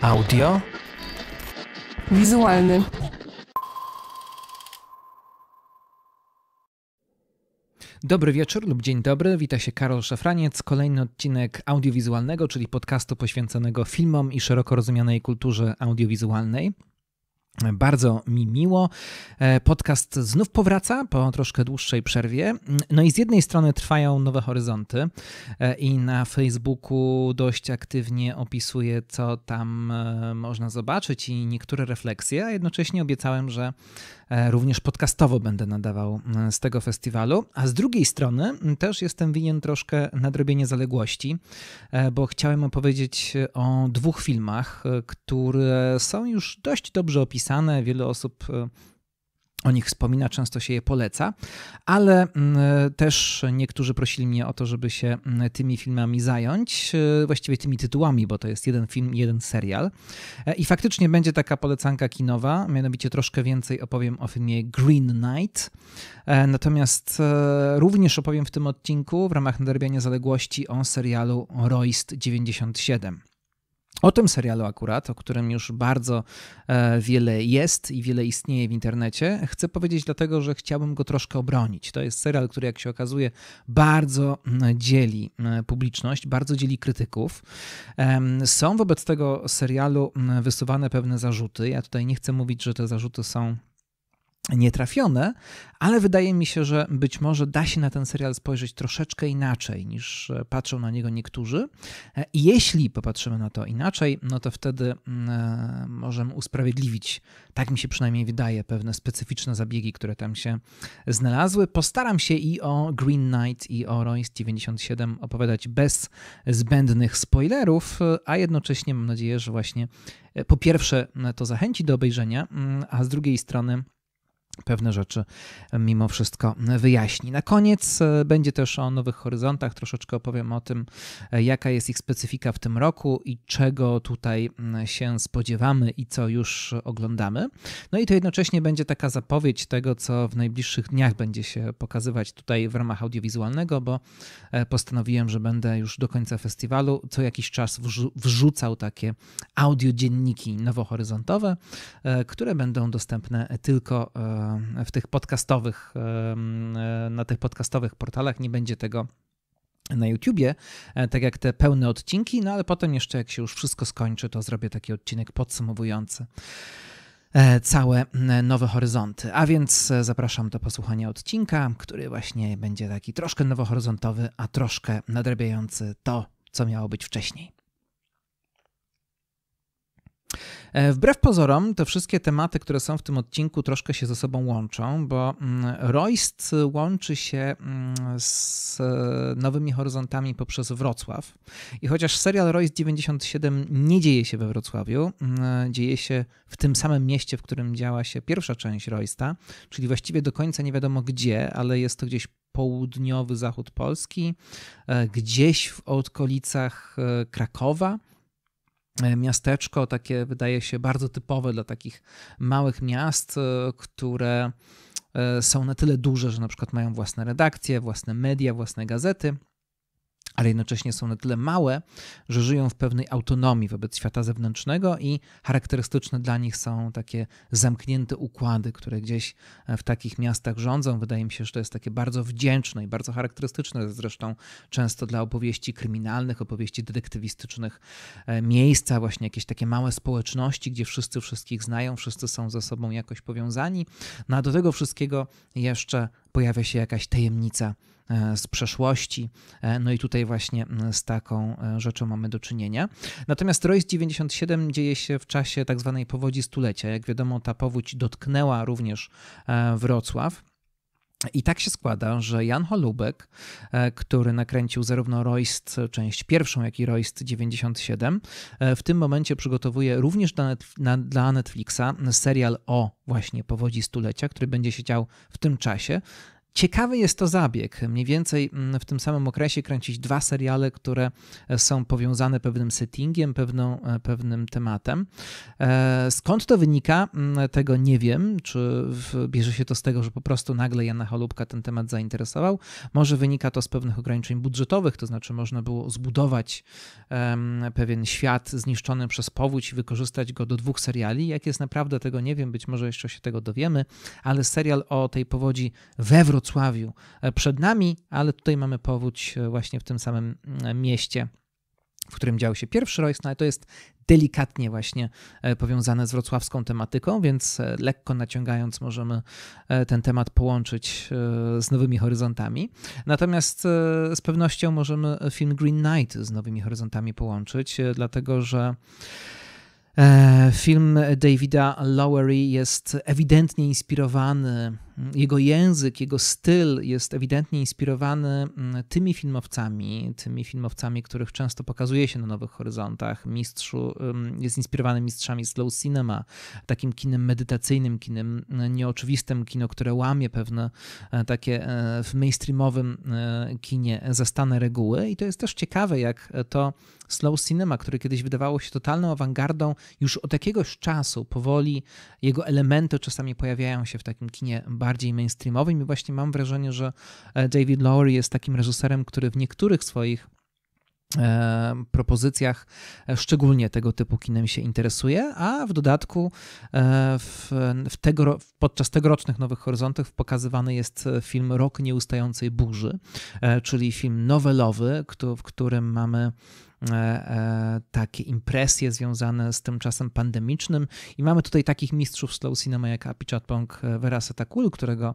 Audio? Wizualny. Dobry wieczór lub dzień dobry, wita się Karol Szafraniec. Kolejny odcinek audiowizualnego, czyli podcastu poświęconego filmom i szeroko rozumianej kulturze audiowizualnej. Bardzo mi miło. E, podcast znów powraca po troszkę dłuższej przerwie. No i z jednej strony trwają Nowe Horyzonty e, i na Facebooku dość aktywnie opisuję, co tam e, można zobaczyć i niektóre refleksje, a jednocześnie obiecałem, że również podcastowo będę nadawał z tego festiwalu. A z drugiej strony też jestem winien troszkę nadrobienie zaległości, bo chciałem opowiedzieć o dwóch filmach, które są już dość dobrze opisane wiele osób y, o nich wspomina, często się je poleca, ale mm, też niektórzy prosili mnie o to, żeby się mm, tymi filmami zająć, y, właściwie tymi tytułami, bo to jest jeden film, jeden serial. E, I faktycznie będzie taka polecanka kinowa, mianowicie troszkę więcej opowiem o filmie Green Knight. E, natomiast e, również opowiem w tym odcinku w ramach nadrabiania zaległości o serialu Royst 97. O tym serialu akurat, o którym już bardzo e, wiele jest i wiele istnieje w internecie, chcę powiedzieć dlatego, że chciałbym go troszkę obronić. To jest serial, który jak się okazuje bardzo mm, dzieli mm, publiczność, bardzo dzieli krytyków. Są wobec tego serialu mm, wysuwane pewne zarzuty. Ja tutaj nie chcę mówić, że te zarzuty są nietrafione, ale wydaje mi się, że być może da się na ten serial spojrzeć troszeczkę inaczej niż e, patrzą na niego niektórzy. E, I jeśli popatrzymy na to inaczej, no to wtedy mm, e, możemy usprawiedliwić, tak mi się przynajmniej wydaje, pewne specyficzne zabiegi, które tam się znalazły. Postaram się i o Green Knight i o Royce 97 opowiadać bez zbędnych spoilerów, a jednocześnie mam nadzieję, że właśnie po pierwsze to zachęci do obejrzenia, mm, a z drugiej strony pewne rzeczy mimo wszystko wyjaśni. Na koniec e, będzie też o Nowych Horyzontach, troszeczkę opowiem o tym, e, jaka jest ich specyfika w tym roku i czego tutaj się spodziewamy i co już oglądamy. No i to jednocześnie będzie taka zapowiedź tego, co w najbliższych dniach będzie się pokazywać tutaj w ramach audiowizualnego, bo e, postanowiłem, że będę już do końca festiwalu co jakiś czas wrzucał takie audiodzienniki nowohoryzontowe, które będą dostępne tylko E, w tych podcastowych, e, e, na tych podcastowych portalach, nie będzie tego na YouTubie, tak jak te pełne odcinki, no ale potem jeszcze jak się już wszystko skończy, to zrobię taki odcinek podsumowujący całe nowe horyzonty. A więc zapraszam do posłuchania odcinka, który właśnie będzie taki troszkę nowohoryzontowy, a troszkę nadrabiający to, co miało być wcześniej. E, wbrew pozorom, te wszystkie tematy, które są w tym odcinku, troszkę się ze sobą łączą, bo mm, Royst łączy się mm, z e, nowymi horyzontami poprzez Wrocław. I chociaż serial Royst 97 nie dzieje się we Wrocławiu, mm, e, dzieje się w tym samym mieście, w którym działa się pierwsza część Roysta, czyli właściwie do końca nie wiadomo gdzie, ale jest to gdzieś południowy zachód Polski, gdzieś w okolicach Krakowa. E, miasteczko, takie wydaje się bardzo typowe dla takich małych miast, e, które e, są na tyle duże, że na przykład mają własne redakcje, własne media, własne gazety ale jednocześnie są na tyle małe, że żyją w pewnej autonomii wobec świata zewnętrznego i charakterystyczne dla nich są takie zamknięte układy, które gdzieś e, w takich miastach rządzą. Wydaje mi się, że to jest takie bardzo wdzięczne i bardzo charakterystyczne zresztą często dla opowieści kryminalnych, opowieści detektywistycznych e, miejsca, właśnie jakieś takie małe społeczności, gdzie wszyscy wszystkich znają, wszyscy są ze sobą jakoś powiązani. No a do tego wszystkiego jeszcze pojawia się jakaś tajemnica e, z przeszłości. E, no i tutaj właśnie z taką e, rzeczą mamy do czynienia. Natomiast Royce 97 dzieje się w czasie tak zwanej powodzi stulecia. Jak wiadomo, ta powódź dotknęła również Wrocław. I tak się składa, że Jan Holubek, e, który nakręcił zarówno Royst część pierwszą, jak i Royst 97, e, w tym momencie przygotowuje również dla Netflixa serial o właśnie powodzi stulecia, który będzie się dział w tym czasie, Ciekawy jest to zabieg. Mniej więcej mm, w tym samym okresie kręcić dwa seriale, które e, są powiązane pewnym settingiem, pewną, e, pewnym tematem. E, skąd to wynika, mm, tego nie wiem. Czy bierze się to z tego, że po prostu nagle Jana Holubka ten temat zainteresował? Może wynika to z pewnych ograniczeń budżetowych, to znaczy można było zbudować pewien świat zniszczony przez powódź i wykorzystać go do dwóch seriali. Jak jest naprawdę, tego nie wiem, być może jeszcze się tego dowiemy, ale serial o tej powodzi wewrót Wrocławiu e, przed nami, ale tutaj mamy powódź e, właśnie w tym samym mm, mieście, w którym działał się pierwszy rojs, no ale to jest delikatnie właśnie e, powiązane z wrocławską tematyką, więc lekko naciągając możemy ten temat połączyć z nowymi horyzontami. Natomiast z pewnością możemy film Green Knight z nowymi horyzontami połączyć, dlatego że film Davida Lowery jest ewidentnie inspirowany jego język, jego styl jest ewidentnie inspirowany mm, tymi filmowcami, tymi filmowcami, których często pokazuje się na Nowych Horyzontach. Mistrzu, jest inspirowany mistrzami slow cinema, takim kinem medytacyjnym, kinem mm, nieoczywistym, kino, które łamie pewne e, takie e, w mainstreamowym e, kinie zastane reguły. I to jest też ciekawe, jak to slow cinema, które kiedyś wydawało się totalną awangardą, już od jakiegoś czasu powoli jego elementy czasami pojawiają się w takim kinie bardziej bardziej mainstreamowym i właśnie mam wrażenie, że e, David Lowry jest takim reżyserem, który w niektórych swoich e, propozycjach, e, szczególnie tego typu kinem się interesuje, a w dodatku w, w tego, podczas tegorocznych Nowych Horyzontów pokazywany jest film Rok Nieustającej Burzy, czyli film nowelowy, w którym mamy E, e, takie impresje związane z tym czasem pandemicznym. I mamy tutaj takich mistrzów slow cinema jak Apichatpong e, Verasetakul, którego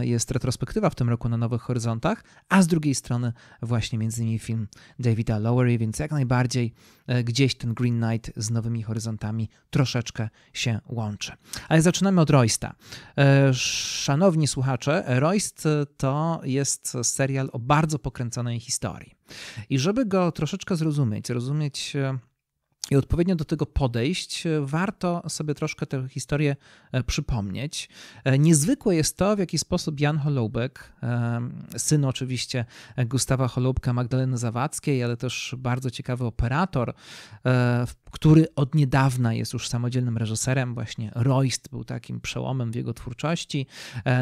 jest retrospektywa w tym roku na Nowych Horyzontach, a z drugiej strony właśnie między innymi film Davida Lowery, więc jak najbardziej gdzieś ten Green Knight z Nowymi Horyzontami troszeczkę się łączy. Ale zaczynamy od Roysta. Szanowni słuchacze, Royst to jest serial o bardzo pokręconej historii. I żeby go troszeczkę zrozumieć, zrozumieć e, i odpowiednio do tego podejść, e, warto sobie troszkę tę historię e, przypomnieć. E, niezwykłe jest to, w jaki sposób Jan Holoubek, syn oczywiście Gustawa Holoubka, Magdaleny Zawadzkiej, ale też bardzo ciekawy operator, który od niedawna jest już samodzielnym reżyserem, właśnie Royst był takim przełomem w jego twórczości,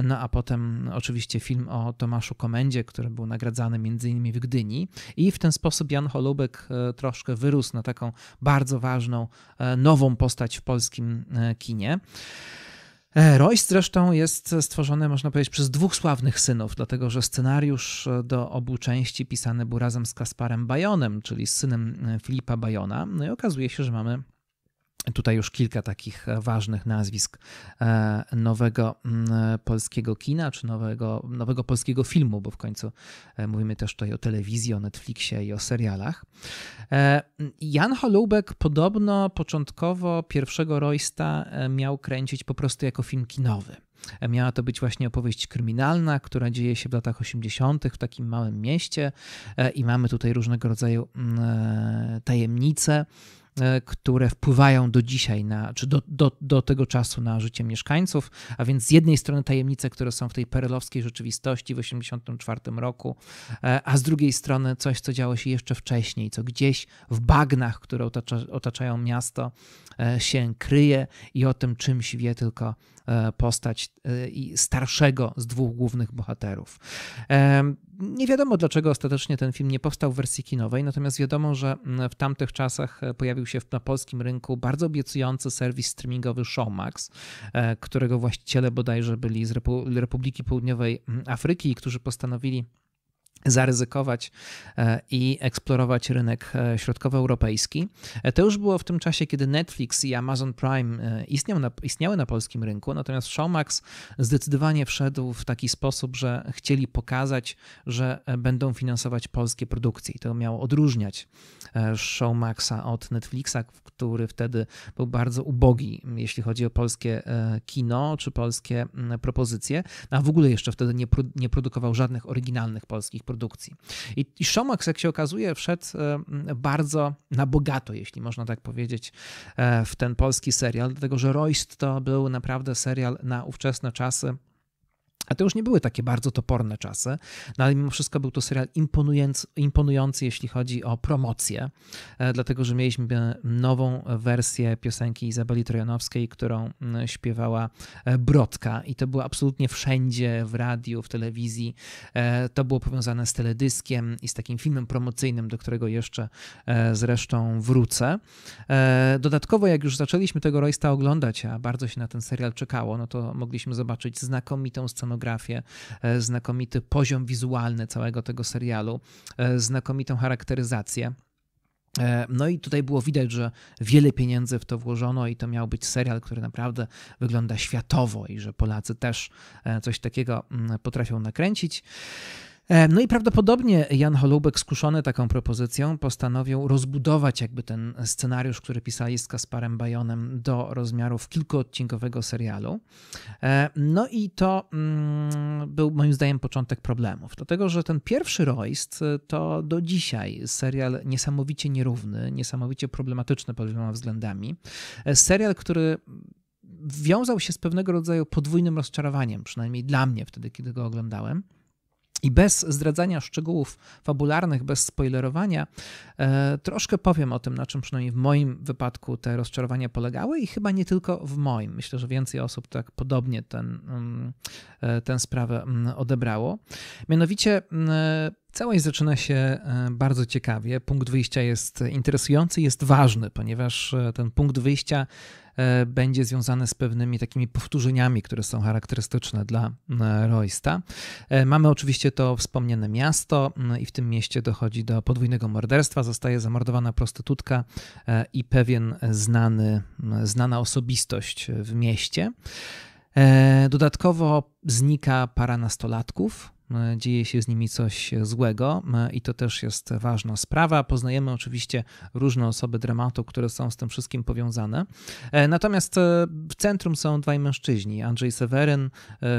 no a potem oczywiście film o Tomaszu Komendzie, który był nagradzany między innymi w Gdyni i w ten sposób Jan Holoubek troszkę wyrósł na taką bardzo bardzo ważną, e, nową postać w polskim e, kinie. E, Royce zresztą jest stworzony, można powiedzieć, przez dwóch sławnych synów, dlatego że scenariusz do obu części pisany był razem z Kasparem Bajonem, czyli z synem Filipa Bajona. No i okazuje się, że mamy Tutaj już kilka takich e, ważnych nazwisk e, nowego mm, polskiego kina, czy nowego, nowego polskiego filmu, bo w końcu e, mówimy też tutaj o telewizji, o Netflixie i o serialach. Jan Holubek podobno początkowo pierwszego Roysta miał kręcić po prostu jako film kinowy. Miała to być właśnie opowieść kryminalna, która dzieje się w latach 80. w takim małym mieście i mamy tutaj różnego rodzaju mm, tajemnice E, które wpływają do dzisiaj, na, czy do, do, do tego czasu na życie mieszkańców, a więc z jednej strony tajemnice, które są w tej perelowskiej rzeczywistości w 1984 roku, e, a z drugiej strony coś, co działo się jeszcze wcześniej, co gdzieś w bagnach, które otacza, otaczają miasto, e, się kryje i o tym czymś wie tylko postać starszego z dwóch głównych bohaterów. Nie wiadomo, dlaczego ostatecznie ten film nie powstał w wersji kinowej, natomiast wiadomo, że mm, w tamtych czasach e, pojawił się na polskim rynku bardzo obiecujący serwis streamingowy Showmax, e, którego właściciele bodajże byli z Republiki Południowej mm, Afryki, którzy postanowili zaryzykować e, i eksplorować rynek e, środkowoeuropejski. E, to już było w tym czasie, kiedy Netflix i Amazon Prime istniał na, istniały na polskim rynku, natomiast Showmax zdecydowanie wszedł w taki sposób, że chcieli pokazać, że będą finansować polskie produkcje i to miało odróżniać Showmaxa od Netflixa, który wtedy był bardzo ubogi, jeśli chodzi o polskie kino czy polskie propozycje, no, a w ogóle jeszcze wtedy nie, nie produkował żadnych oryginalnych polskich produkcji. I, i Szomax, jak się okazuje, wszedł bardzo na bogato, jeśli można tak powiedzieć, e, w ten polski serial, dlatego że Royst to był naprawdę serial na ówczesne czasy a to już nie były takie bardzo toporne czasy, no ale mimo wszystko był to serial imponujący, imponujący, jeśli chodzi o promocję, e, dlatego że mieliśmy e, nową wersję piosenki Izabeli Trojanowskiej, którą mm, śpiewała e, Brodka i to było absolutnie wszędzie, w radiu, w telewizji. To było powiązane z teledyskiem i z takim filmem promocyjnym, do którego jeszcze zresztą wrócę. Dodatkowo, jak już zaczęliśmy tego Roysta oglądać, a bardzo się na ten serial czekało, no to mogliśmy zobaczyć znakomitą scenę scenografię, e, znakomity poziom wizualny całego tego serialu, e, znakomitą charakteryzację. E, no i tutaj było widać, że wiele pieniędzy w to włożono i to miał być serial, który naprawdę wygląda światowo i że Polacy też coś takiego mm, potrafią nakręcić. E, no i prawdopodobnie Jan Holubek, skuszony taką propozycją, postanowił rozbudować jakby ten scenariusz, który pisali z Kasparem Bajonem do rozmiarów kilkuodcinkowego serialu. E, no i to mm, był moim zdaniem początek problemów, dlatego że ten pierwszy Royst e, to do dzisiaj serial niesamowicie nierówny, niesamowicie problematyczny pod wieloma względami. Serial, który wiązał się z pewnego rodzaju podwójnym rozczarowaniem, przynajmniej dla mnie wtedy, kiedy go oglądałem. I bez zdradzania szczegółów fabularnych, bez spoilerowania, e, troszkę powiem o tym, na czym przynajmniej w moim wypadku te rozczarowania polegały i chyba nie tylko w moim. Myślę, że więcej osób tak podobnie mm, e, tę ten, ten sprawę mm, odebrało. Mianowicie mm, e, Całość zaczyna się e, bardzo ciekawie. Punkt wyjścia jest e, interesujący, jest ważny, ponieważ e, ten punkt wyjścia będzie związany z pewnymi takimi powtórzeniami, które są charakterystyczne dla Roysta. Mamy oczywiście to wspomniane miasto i w tym mieście dochodzi do podwójnego morderstwa. Zostaje zamordowana prostytutka i pewien znany, znana osobistość w mieście. Dodatkowo znika para nastolatków, E, dzieje się z nimi coś e, złego e, i to też jest ważna sprawa. Poznajemy oczywiście różne osoby dramatu, które są z tym wszystkim powiązane. Natomiast w centrum są dwaj mężczyźni. Andrzej Seweryn,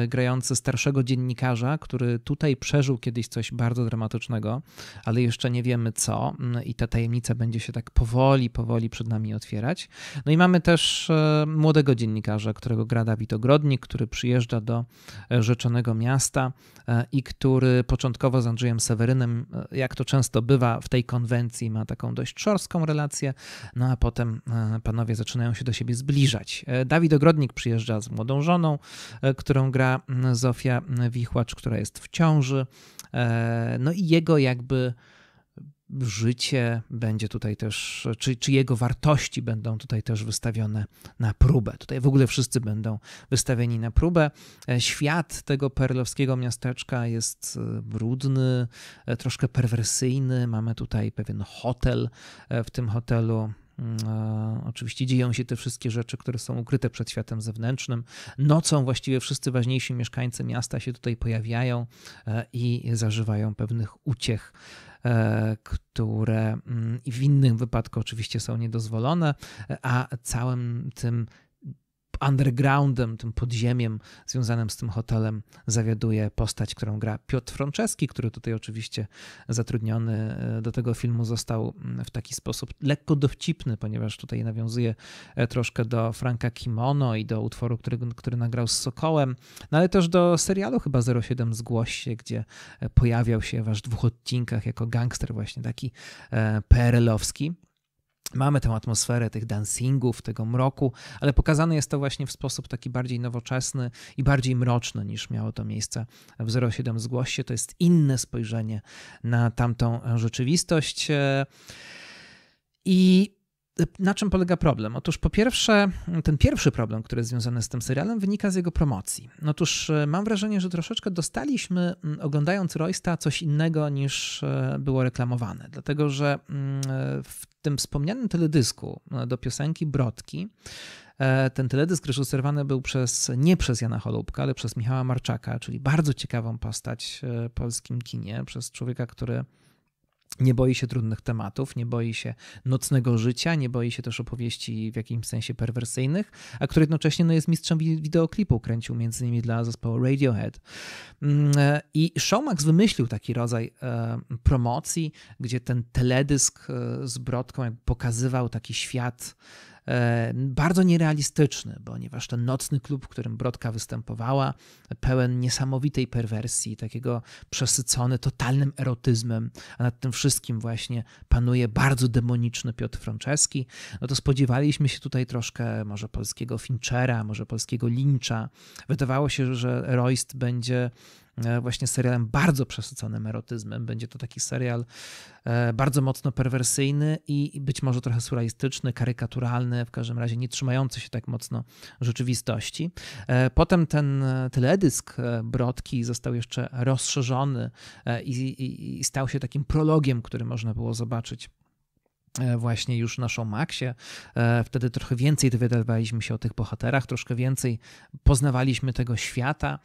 grający starszego dziennikarza, który tutaj przeżył kiedyś coś bardzo dramatycznego, ale jeszcze nie wiemy co i ta tajemnica będzie się tak powoli, powoli przed nami otwierać. No i mamy też młodego dziennikarza, którego gra Dawid Ogrodnik, który przyjeżdża do rzeczonego miasta i który początkowo z Andrzejem Sewerynem, e, jak to często bywa w tej konwencji, ma taką dość szorską relację, no a potem e, panowie zaczynają się do siebie zbliżać. E, Dawid Ogrodnik przyjeżdża z młodą żoną, którą gra mm, Zofia Wichłacz, która jest w ciąży, no i jego jakby życie będzie tutaj też, czy, czy jego wartości będą tutaj też wystawione na próbę. Tutaj w ogóle wszyscy będą wystawieni na próbę. E, świat tego perlowskiego miasteczka jest e, brudny, e, troszkę perwersyjny. Mamy tutaj pewien hotel. W tym hotelu mm, Oczywiście dzieją się te wszystkie rzeczy, które są ukryte przed światem zewnętrznym. Nocą właściwie wszyscy ważniejsi mieszkańcy miasta się tutaj pojawiają i zażywają pewnych uciech. E, które mm, w innym wypadku oczywiście są niedozwolone, e, a całym tym undergroundem, tym podziemiem związanym z tym hotelem zawiaduje postać, którą gra Piotr Franceski, który tutaj oczywiście zatrudniony e, do tego filmu został mm, w taki sposób lekko dowcipny, ponieważ tutaj nawiązuje e, troszkę do Franka Kimono i do utworu, który, który nagrał z Sokołem, no ale też do serialu chyba 07 z się, gdzie e, pojawiał się w aż dwóch odcinkach jako gangster właśnie taki perelowski. Mamy tę atmosferę tych dancingów, tego mroku, ale pokazane jest to właśnie w sposób taki bardziej nowoczesny i bardziej mroczny niż miało to miejsce w 07 Zgłoście. To jest inne spojrzenie na tamtą rzeczywistość. E, I na czym polega problem? Otóż po pierwsze, ten pierwszy problem, który jest związany z tym serialem, wynika z jego promocji. Otóż e, mam wrażenie, że troszeczkę dostaliśmy, oglądając Roysta, coś innego niż e, było reklamowane. Dlatego, że e, w tym wspomnianym teledysku do piosenki Brodki ten teledysk reżyserowany był przez, nie przez Jana Holubka, ale przez Michała Marczaka, czyli bardzo ciekawą postać w polskim kinie, przez człowieka, który nie boi się trudnych tematów, nie boi się nocnego życia, nie boi się też opowieści w jakimś sensie perwersyjnych, a który jednocześnie no, jest mistrzem wideoklipu, kręcił między innymi dla zespołu Radiohead. Mm, e, I Showmax wymyślił taki rodzaj e, promocji, gdzie ten teledysk e, z Brodką pokazywał taki świat E, bardzo nierealistyczny, ponieważ ten nocny klub, w którym Brodka występowała, pełen niesamowitej perwersji, takiego przesycony totalnym erotyzmem, a nad tym wszystkim właśnie panuje bardzo demoniczny Piotr Franceski, no to spodziewaliśmy się tutaj troszkę może polskiego Finchera, może polskiego Lyncha. Wydawało się, że Royst będzie E, właśnie serialem bardzo przesyconym erotyzmem. Będzie to taki serial e, bardzo mocno perwersyjny i być może trochę surrealistyczny, karykaturalny, w każdym razie nie trzymający się tak mocno rzeczywistości. E, potem ten teledysk Brodki został jeszcze rozszerzony i, i, i stał się takim prologiem, który można było zobaczyć E, właśnie już naszą Maxie. E, wtedy trochę więcej dowiadywaliśmy się o tych bohaterach, troszkę więcej poznawaliśmy tego świata.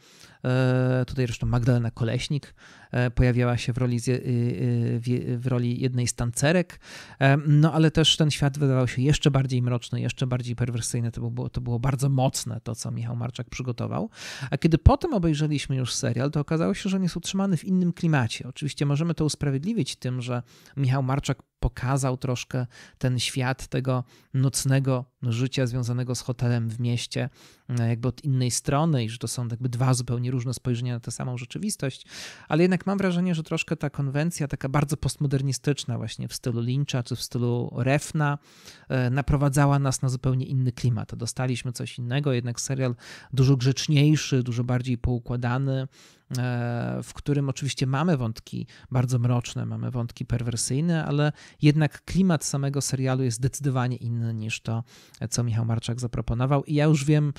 E, tutaj zresztą Magdalena Koleśnik E, pojawiała się w roli, y, y, w roli jednej z tancerek, e, no ale też ten świat wydawał się jeszcze bardziej mroczny, jeszcze bardziej perwersyjny, to było, to było bardzo mocne to, co Michał Marczak przygotował, a kiedy potem obejrzeliśmy już serial, to okazało się, że on jest utrzymany w innym klimacie. Oczywiście możemy to usprawiedliwić tym, że Michał Marczak pokazał troszkę ten świat tego nocnego życia związanego z hotelem w mieście, e, jakby od innej strony, i że to są jakby dwa zupełnie różne spojrzenia na tę samą rzeczywistość, ale jednak mam wrażenie, że troszkę ta konwencja taka bardzo postmodernistyczna właśnie w stylu Lyncha czy w stylu Refna e, naprowadzała nas na zupełnie inny klimat. Dostaliśmy coś innego, jednak serial dużo grzeczniejszy, dużo bardziej poukładany, E, w którym oczywiście mamy wątki bardzo mroczne, mamy wątki perwersyjne, ale jednak klimat samego serialu jest zdecydowanie inny niż to, co Michał Marczak zaproponował. I ja już wiem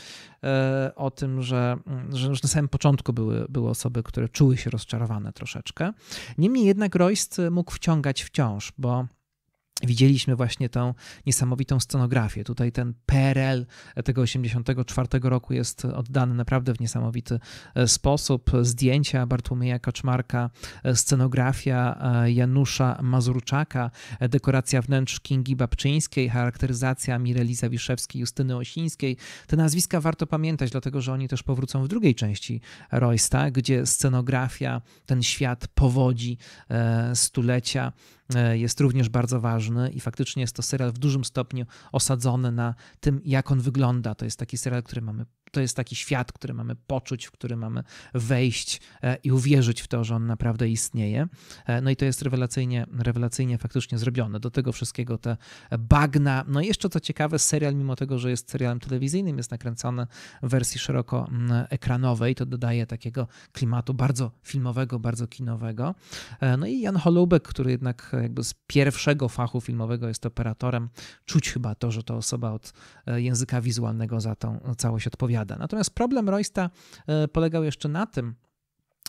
e, o tym, że, mm, że już na samym początku były, były osoby, które czuły się rozczarowane troszeczkę. Niemniej jednak Royce mógł wciągać wciąż, bo widzieliśmy właśnie tą niesamowitą scenografię. Tutaj ten PRL tego 84 roku jest oddany naprawdę w niesamowity e, sposób. Zdjęcia Bartłomieja Kaczmarka, e, scenografia e, Janusza Mazurczaka, dekoracja wnętrz Kingi Babczyńskiej, charakteryzacja Mireli Zawiszewskiej, Justyny Osińskiej. Te nazwiska warto pamiętać, dlatego że oni też powrócą w drugiej części Roysta, gdzie scenografia, ten świat powodzi stulecia E, jest również bardzo ważny i faktycznie jest to serial w dużym stopniu osadzony na tym, jak on wygląda. To jest taki serial, który mamy to jest taki świat, który mamy poczuć, w który mamy wejść e, i uwierzyć w to, że on naprawdę istnieje. E, no i to jest rewelacyjnie, rewelacyjnie faktycznie zrobione. Do tego wszystkiego te bagna. No i jeszcze co ciekawe, serial, mimo tego, że jest serialem telewizyjnym, jest nakręcony w wersji szeroko mm, ekranowej. To dodaje takiego klimatu bardzo filmowego, bardzo kinowego. E, no i Jan Holubek, który jednak jakby z pierwszego fachu filmowego jest operatorem, czuć chyba to, że to osoba od języka wizualnego za tą całość odpowiada odpowiada. Natomiast problem Roysta e, polegał jeszcze na tym,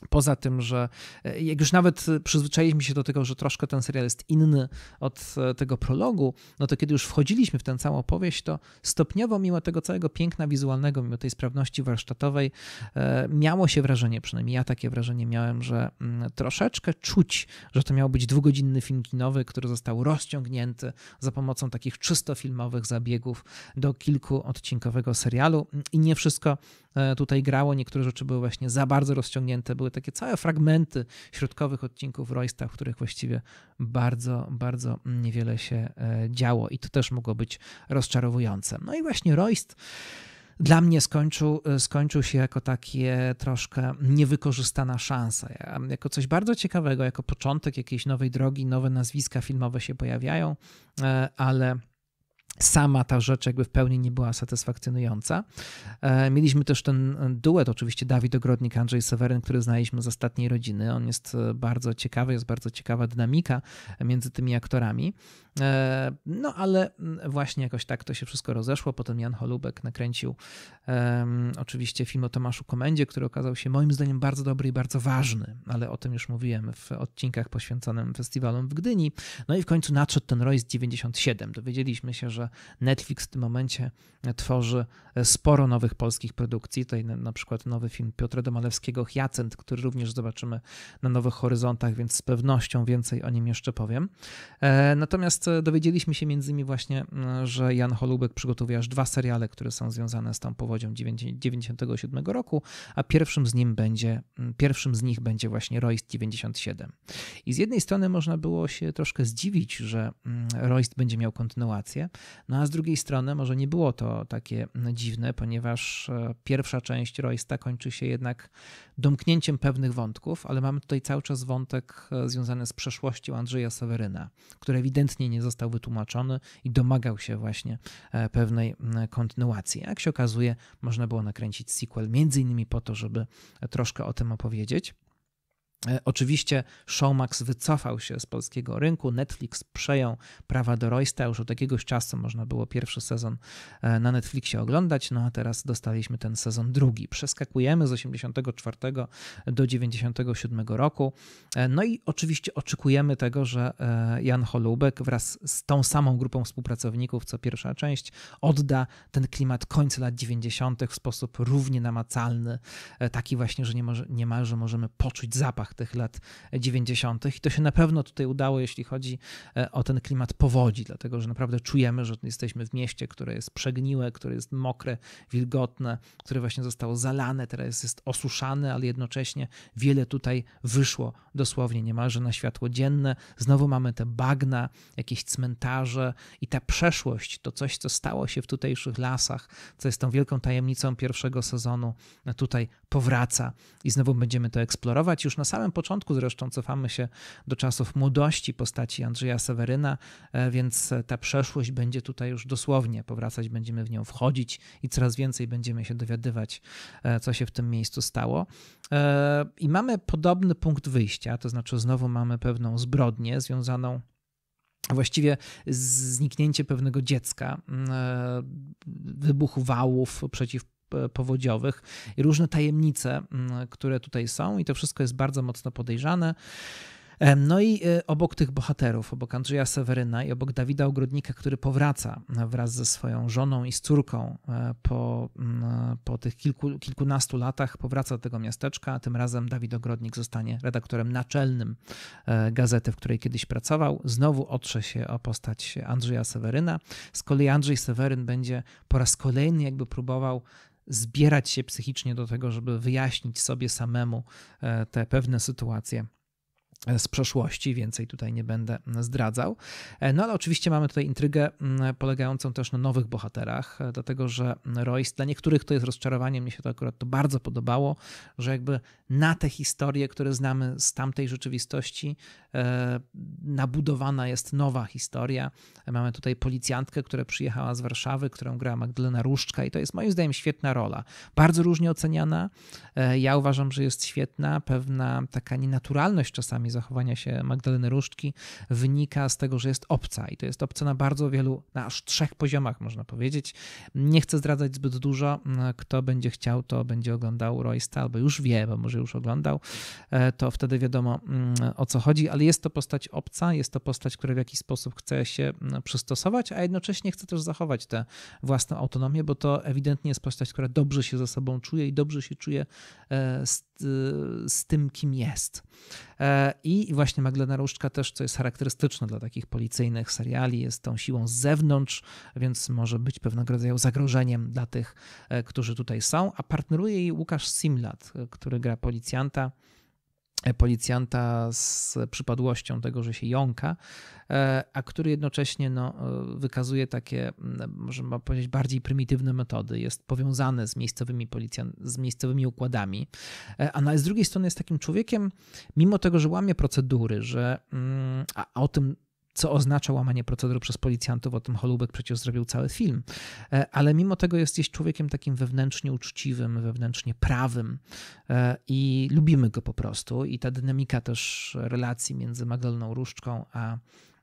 Poza tym, że e, jak już nawet przyzwyczailiśmy się do tego, że troszkę ten serial jest inny od e, tego prologu, no to kiedy już wchodziliśmy w tę całą opowieść, to stopniowo, mimo tego całego piękna wizualnego, mimo tej sprawności warsztatowej, e, miało się wrażenie, przynajmniej ja takie wrażenie miałem, że mm, troszeczkę czuć, że to miał być dwugodzinny film kinowy, który został rozciągnięty za pomocą takich czysto filmowych zabiegów do kilkuodcinkowego serialu i nie wszystko E, tutaj grało. Niektóre rzeczy były właśnie za bardzo rozciągnięte, były takie całe fragmenty środkowych odcinków Roysta, w których właściwie bardzo, bardzo niewiele się e, działo i to też mogło być rozczarowujące. No i właśnie Royst dla mnie skończył, e, skończył się jako takie troszkę niewykorzystana szansa. Jako coś bardzo ciekawego, jako początek jakiejś nowej drogi, nowe nazwiska filmowe się pojawiają, ale sama ta rzecz jakby w pełni nie była satysfakcjonująca. E, mieliśmy też ten e, duet, oczywiście Dawid Ogrodnik, Andrzej Seweryn, który znaliśmy z ostatniej rodziny. On jest e, bardzo ciekawy, jest bardzo ciekawa dynamika między tymi aktorami. No ale właśnie jakoś tak to się wszystko rozeszło. Potem Jan Holubek nakręcił um, oczywiście film o Tomaszu Komendzie, który okazał się moim zdaniem bardzo dobry i bardzo ważny, ale o tym już mówiłem w odcinkach poświęconym festiwalom w Gdyni. No i w końcu nadszedł ten Royce 97. Dowiedzieliśmy się, że że Netflix w tym momencie tworzy e, sporo nowych polskich produkcji. Tutaj na, na przykład nowy film Piotra Domalewskiego, Hyacent, który również zobaczymy na Nowych Horyzontach, więc z pewnością więcej o nim jeszcze powiem. E, natomiast e, dowiedzieliśmy się między innymi właśnie, że Jan Holubek przygotowuje aż dwa seriale, które są związane z tą powodzią 1997 roku, a pierwszym z nim będzie, pierwszym z nich będzie właśnie Royst 97. I z jednej strony można było się troszkę zdziwić, że Royst będzie miał kontynuację, no a z drugiej strony może nie było to takie dziwne, ponieważ e, pierwsza część Roysta kończy się jednak domknięciem pewnych wątków, ale mamy tutaj cały czas wątek e, związany z przeszłością Andrzeja Seweryna, który ewidentnie nie został wytłumaczony i domagał się właśnie e, pewnej kontynuacji. Jak się okazuje, można było nakręcić sequel między innymi po to, żeby troszkę o tym opowiedzieć. E, oczywiście Showmax wycofał się z polskiego rynku, Netflix przejął prawa do Roysta, już od jakiegoś czasu można było pierwszy sezon e, na Netflixie oglądać, no a teraz dostaliśmy ten sezon drugi. Przeskakujemy z 84 do 97 roku, e, no i oczywiście oczekujemy tego, że Jan Holubek wraz z tą samą grupą współpracowników, co pierwsza część, odda ten klimat końca lat 90. w sposób równie namacalny, taki właśnie, że niemalże możemy poczuć zapach tych lat 90. I to się na pewno tutaj udało, jeśli chodzi e, o ten klimat powodzi, dlatego że naprawdę czujemy, że jesteśmy w mieście, które jest przegniłe, które jest mokre, wilgotne, które właśnie zostało zalane, teraz jest osuszane, ale jednocześnie wiele tutaj wyszło dosłownie niemalże na światło dzienne. Znowu mamy te bagna, jakieś cmentarze i ta przeszłość to coś, co stało się w tutejszych lasach, co jest tą wielką tajemnicą pierwszego sezonu, tutaj powraca i znowu będziemy to eksplorować już na samym samym początku zresztą cofamy się do czasów młodości postaci Andrzeja Seweryna, e, więc ta przeszłość będzie tutaj już dosłownie powracać, będziemy w nią wchodzić i coraz więcej będziemy się dowiadywać, e, co się w tym miejscu stało. E, I mamy podobny punkt wyjścia, to znaczy znowu mamy pewną zbrodnię związaną właściwie zniknięcie pewnego dziecka, mm, wybuch wałów przeciw powodziowych i różne tajemnice, mm, które tutaj są, i to wszystko jest bardzo mocno podejrzane. No i y, obok tych bohaterów, obok Andrzeja Seweryna i obok Dawida Ogrodnika, który powraca wraz ze swoją żoną i z córką e, po, mm, po tych kilku, kilkunastu latach, powraca do tego miasteczka, a tym razem Dawid Ogrodnik zostanie redaktorem naczelnym e, gazety, w której kiedyś pracował. Znowu otrze się o postać Andrzeja Seweryna. Z kolei Andrzej Seweryn będzie po raz kolejny jakby próbował zbierać się psychicznie do tego, żeby wyjaśnić sobie samemu e, te pewne sytuacje z przeszłości, więcej tutaj nie będę zdradzał. E, no ale oczywiście mamy tutaj intrygę mm, polegającą też na nowych bohaterach, e, dlatego że Royce dla niektórych to jest rozczarowanie, mi się to akurat to bardzo podobało, że jakby na te historie, które znamy z tamtej rzeczywistości, e, nabudowana jest nowa historia. Mamy tutaj policjantkę, która przyjechała z Warszawy, którą gra Magdalena Różczka i to jest moim zdaniem świetna rola. Bardzo różnie oceniana. Ja uważam, że jest świetna, pewna taka nienaturalność czasami zachowania się Magdaleny Różdżki, wynika z tego, że jest obca i to jest obca na bardzo wielu, na aż trzech poziomach można powiedzieć. Nie chcę zdradzać zbyt dużo. Kto będzie chciał, to będzie oglądał Roysta, albo już wie, bo może już oglądał, e, to wtedy wiadomo mm, o co chodzi, ale jest to postać obca, jest to postać, która w jakiś sposób chce się mm, przystosować, a jednocześnie chce też zachować tę własną autonomię, bo to ewidentnie jest postać, która dobrze się ze sobą czuje i dobrze się czuje e, z Y, z tym, kim jest. E, I właśnie Magdalena Różczka też, co jest charakterystyczne dla takich policyjnych seriali, jest tą siłą z zewnątrz, więc może być pewnego rodzaju zagrożeniem dla tych, e, którzy tutaj są. A partneruje jej Łukasz Simlat, e, który gra policjanta, E, policjanta z przypadłością tego, że się jąka, e, a który jednocześnie no, e, wykazuje takie, można powiedzieć, bardziej prymitywne metody, jest powiązany z miejscowymi, policjant, z miejscowymi układami, a z drugiej strony jest takim człowiekiem, mimo tego, że łamie procedury, że, mm, a o tym co oznacza łamanie procedur przez policjantów. O tym Holubek przecież zrobił cały film. E, ale mimo tego jest, człowiekiem takim wewnętrznie uczciwym, wewnętrznie prawym e, i lubimy go po prostu. I ta dynamika też relacji między Magdaleną Różczką a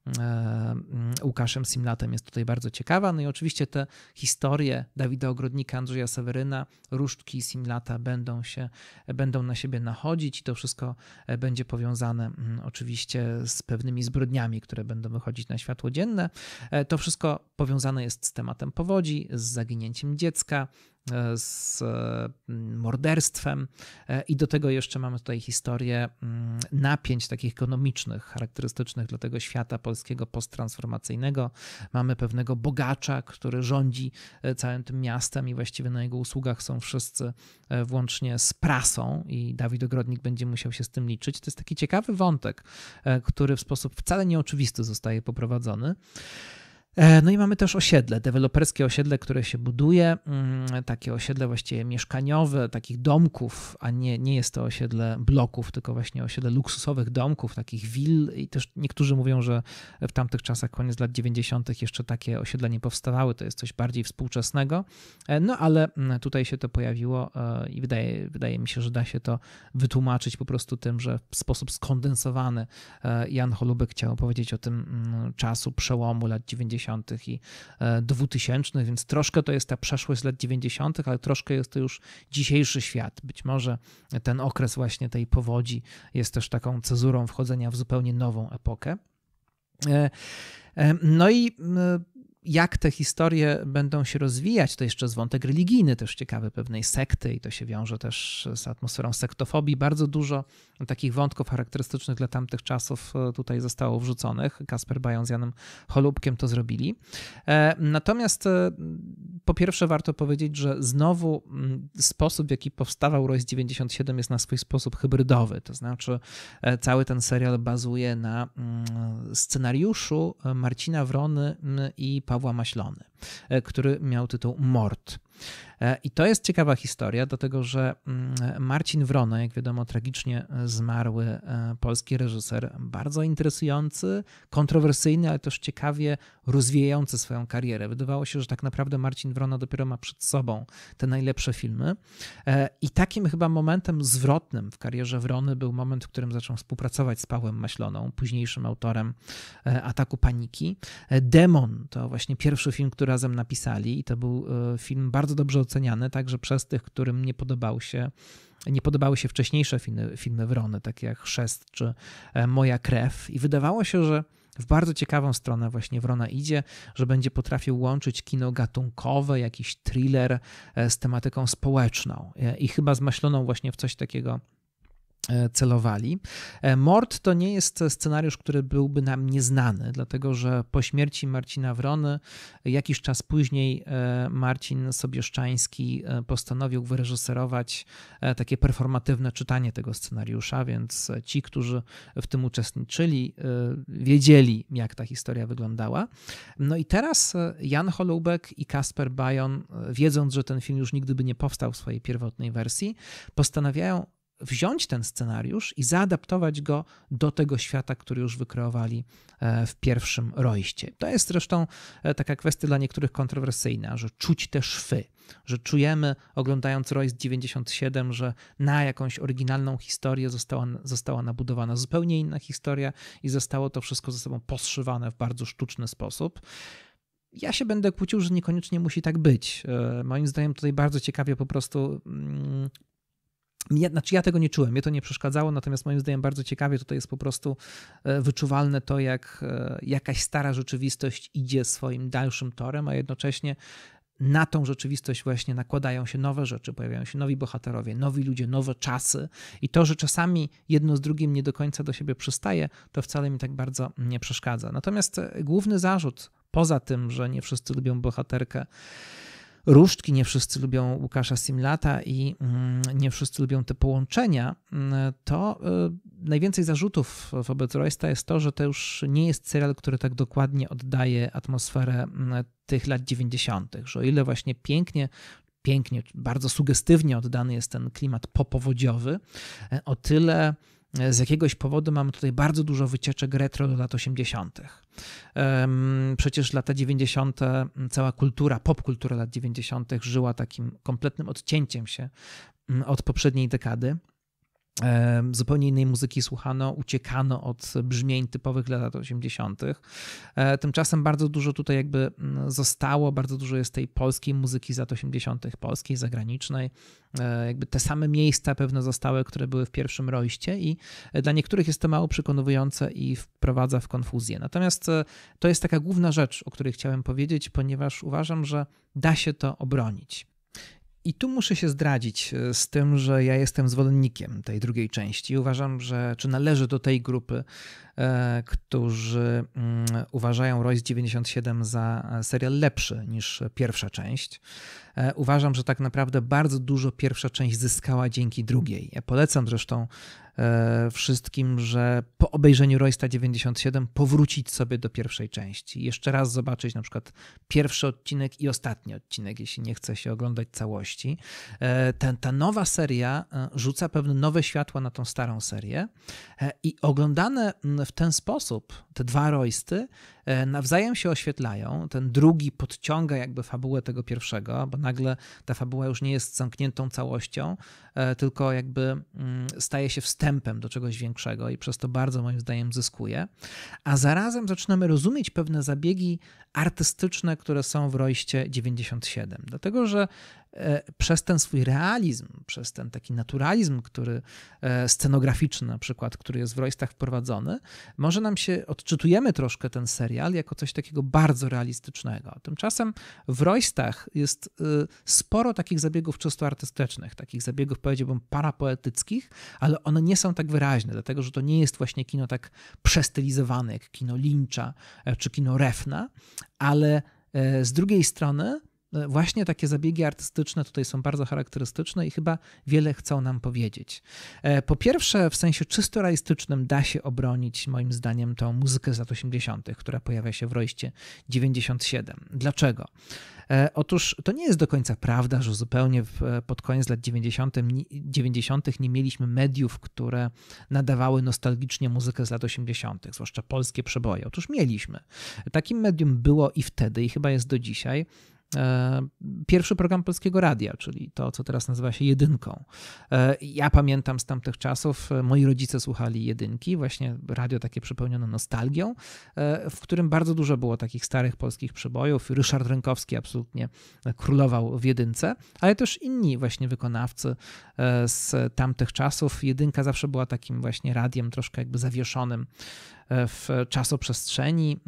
E, mm, Łukaszem Simlatem jest tutaj bardzo ciekawa. No i oczywiście te historie Dawida Ogrodnika, Andrzeja Seweryna, Różdżki Simlata będą się, będą na siebie nachodzić i to wszystko e, będzie powiązane mm, oczywiście z pewnymi zbrodniami, które będą wychodzić na światło dzienne. E, to wszystko powiązane jest z tematem powodzi, z zaginięciem dziecka, E, z e, morderstwem e, i do tego jeszcze mamy tutaj historię mm, napięć takich ekonomicznych, charakterystycznych dla tego świata polskiego posttransformacyjnego. Mamy pewnego bogacza, który rządzi całym tym miastem i właściwie na jego usługach są wszyscy włącznie z prasą i Dawid Ogrodnik będzie musiał się z tym liczyć. To jest taki ciekawy wątek, który w sposób wcale nieoczywisty zostaje poprowadzony. E, no i mamy też osiedle, deweloperskie osiedle, które się buduje, mm, takie osiedle właściwie mieszkaniowe, takich domków, a nie, nie jest to osiedle bloków, tylko właśnie osiedle luksusowych domków, takich will i też niektórzy mówią, że w tamtych czasach, koniec lat 90. jeszcze takie osiedla nie powstawały, to jest coś bardziej współczesnego, e, no ale mm, tutaj się to pojawiło e, i wydaje, wydaje mi się, że da się to wytłumaczyć po prostu tym, że w sposób skondensowany Jan Holubek chciał powiedzieć o tym mm, czasu przełomu lat 90 90. i 2000., e, więc troszkę to jest ta przeszłość z lat 90., ale troszkę jest to już dzisiejszy świat. Być może ten okres właśnie tej powodzi jest też taką cezurą wchodzenia w zupełnie nową epokę. E, e, no i jak te historie będą się rozwijać, to jeszcze jest wątek religijny, też ciekawy, pewnej sekty, i to się wiąże też z atmosferą sektofobii. Bardzo dużo takich wątków charakterystycznych dla tamtych czasów e, tutaj zostało wrzuconych. Kasper Bajon z Janem Holubkiem to zrobili. E, natomiast e, po pierwsze warto powiedzieć, że znowu mm, sposób, w jaki powstawał Royce 97 jest na swój sposób hybrydowy, to znaczy cały ten serial bazuje na mm, scenariuszu Marcina Wrony mm, i Pawła Maślony, e, który miał tytuł Mord. E, I to jest ciekawa historia, dlatego że mm, Marcin Wrona, jak wiadomo, tragicznie zmarły e, polski reżyser, bardzo interesujący, kontrowersyjny, ale też ciekawie rozwijający swoją karierę. Wydawało się, że tak naprawdę Marcin Wrona dopiero ma przed sobą te najlepsze filmy. E, I takim chyba momentem zwrotnym w karierze Wrony był moment, w którym zaczął współpracować z Pawłem Maśloną, późniejszym autorem Ataku Paniki. Demon to właśnie pierwszy film, który razem napisali i to był film bardzo bardzo dobrze oceniany także przez tych, którym nie podobał się nie podobały się wcześniejsze filmy, filmy Wrony, takie jak Chrzest czy e, Moja Krew i wydawało się, że w bardzo ciekawą stronę właśnie Wrona idzie, że będzie potrafił łączyć kino gatunkowe, jakiś thriller e, z tematyką społeczną e, i chyba zmyśloną właśnie w coś takiego E, celowali. E, Mord to nie jest scenariusz, który byłby nam nieznany, dlatego że po śmierci Marcina Wrony jakiś czas później e, Marcin Sobieszczański postanowił wyreżyserować takie performatywne czytanie tego scenariusza, więc ci, którzy w tym uczestniczyli, wiedzieli, jak ta historia wyglądała. No i teraz Jan Holubek i Kasper Bajon, wiedząc, że ten film już nigdy by nie powstał w swojej pierwotnej wersji, postanawiają wziąć ten scenariusz i zaadaptować go do tego świata, który już wykreowali e, w pierwszym rojście. To jest zresztą e, taka kwestia dla niektórych kontrowersyjna, że czuć te szwy, że czujemy, oglądając Royce 97, że na jakąś oryginalną historię została, została nabudowana zupełnie inna historia i zostało to wszystko ze sobą poszywane w bardzo sztuczny sposób. Ja się będę kłócił, że niekoniecznie musi tak być. E, moim zdaniem tutaj bardzo ciekawie po prostu mm, ja, znaczy ja tego nie czułem, mnie to nie przeszkadzało, natomiast moim zdaniem bardzo ciekawie tutaj jest po prostu e, wyczuwalne to, jak e, jakaś stara rzeczywistość idzie swoim dalszym torem, a jednocześnie na tą rzeczywistość właśnie nakładają się nowe rzeczy, pojawiają się nowi bohaterowie, nowi ludzie, nowe czasy i to, że czasami jedno z drugim nie do końca do siebie przystaje, to wcale mi tak bardzo nie przeszkadza. Natomiast e, główny zarzut, poza tym, że nie wszyscy lubią bohaterkę, różdżki, nie wszyscy lubią Łukasza Simlata i mm, nie wszyscy lubią te połączenia, mm, to y, najwięcej zarzutów wobec Roysta jest to, że to już nie jest serial, który tak dokładnie oddaje atmosferę mm, tych lat 90., że o ile właśnie pięknie pięknie, bardzo sugestywnie oddany jest ten klimat popowodziowy. E, o tyle z jakiegoś powodu mamy tutaj bardzo dużo wycieczek retro do lat 80. Przecież lata 90., cała kultura, popkultura lat 90. żyła takim kompletnym odcięciem się mm, od poprzedniej dekady zupełnie innej muzyki słuchano, uciekano od brzmień typowych lat 80. E, tymczasem bardzo dużo tutaj jakby mm, zostało, bardzo dużo jest tej polskiej muzyki z lat 80., polskiej, zagranicznej. E, jakby te same miejsca pewne zostały, które były w pierwszym rojście i e, dla niektórych jest to mało przekonujące i wprowadza w konfuzję. Natomiast to jest taka główna rzecz, o której chciałem powiedzieć, ponieważ uważam, że da się to obronić. I tu muszę się zdradzić e, z tym, że ja jestem zwolennikiem tej drugiej części. Uważam, że czy należy do tej grupy E, którzy mm, uważają Royce 97 za e, serial lepszy niż pierwsza część. E, uważam, że tak naprawdę bardzo dużo pierwsza część zyskała dzięki drugiej. Ja polecam zresztą wszystkim, że po obejrzeniu Roysta 97 powrócić sobie do pierwszej części. Jeszcze raz zobaczyć na przykład pierwszy odcinek i ostatni odcinek, jeśli nie chce się oglądać całości. Ta, ta nowa seria rzuca pewne nowe światła na tą starą serię i oglądane one w ten sposób, te dwa roisty, e, nawzajem się oświetlają. Ten drugi podciąga jakby fabułę tego pierwszego, bo nagle ta fabuła już nie jest zamkniętą całością, e, tylko jakby mm, staje się wstępem do czegoś większego i przez to bardzo moim zdaniem zyskuje. A zarazem zaczynamy rozumieć pewne zabiegi artystyczne, które są w rojście 97. Dlatego, że E, przez ten swój realizm, przez ten taki naturalizm, który e, scenograficzny na przykład, który jest w Roystach wprowadzony, może nam się, odczytujemy troszkę ten serial jako coś takiego bardzo realistycznego. Tymczasem w Roystach jest y, sporo takich zabiegów czysto artystycznych, takich zabiegów powiedziałbym parapoetyckich, ale one nie są tak wyraźne, dlatego że to nie jest właśnie kino tak przestylizowane jak kino Lyncha e, czy kino Refna, ale z drugiej strony E, właśnie takie zabiegi artystyczne tutaj są bardzo charakterystyczne i chyba wiele chcą nam powiedzieć. E, po pierwsze, w sensie czysto realistycznym da się obronić, moim zdaniem, tą muzykę z lat 80., która pojawia się w rojście 97. Dlaczego? E, otóż to nie jest do końca prawda, że zupełnie pod koniec lat 90. 90. nie mieliśmy mediów, które nadawały nostalgicznie muzykę z lat 80., zwłaszcza polskie przeboje. Otóż mieliśmy. Takim medium było i wtedy, i chyba jest do dzisiaj, E, pierwszy program Polskiego Radia, czyli to, co teraz nazywa się Jedynką. E, ja pamiętam z tamtych czasów, e, moi rodzice słuchali Jedynki, właśnie radio takie przepełnione nostalgią, w którym bardzo dużo było takich starych polskich przebojów. Ryszard Rynkowski absolutnie królował w Jedynce, ale też inni właśnie wykonawcy z tamtych czasów. Jedynka zawsze była takim właśnie radiem troszkę jakby zawieszonym w czasoprzestrzeni,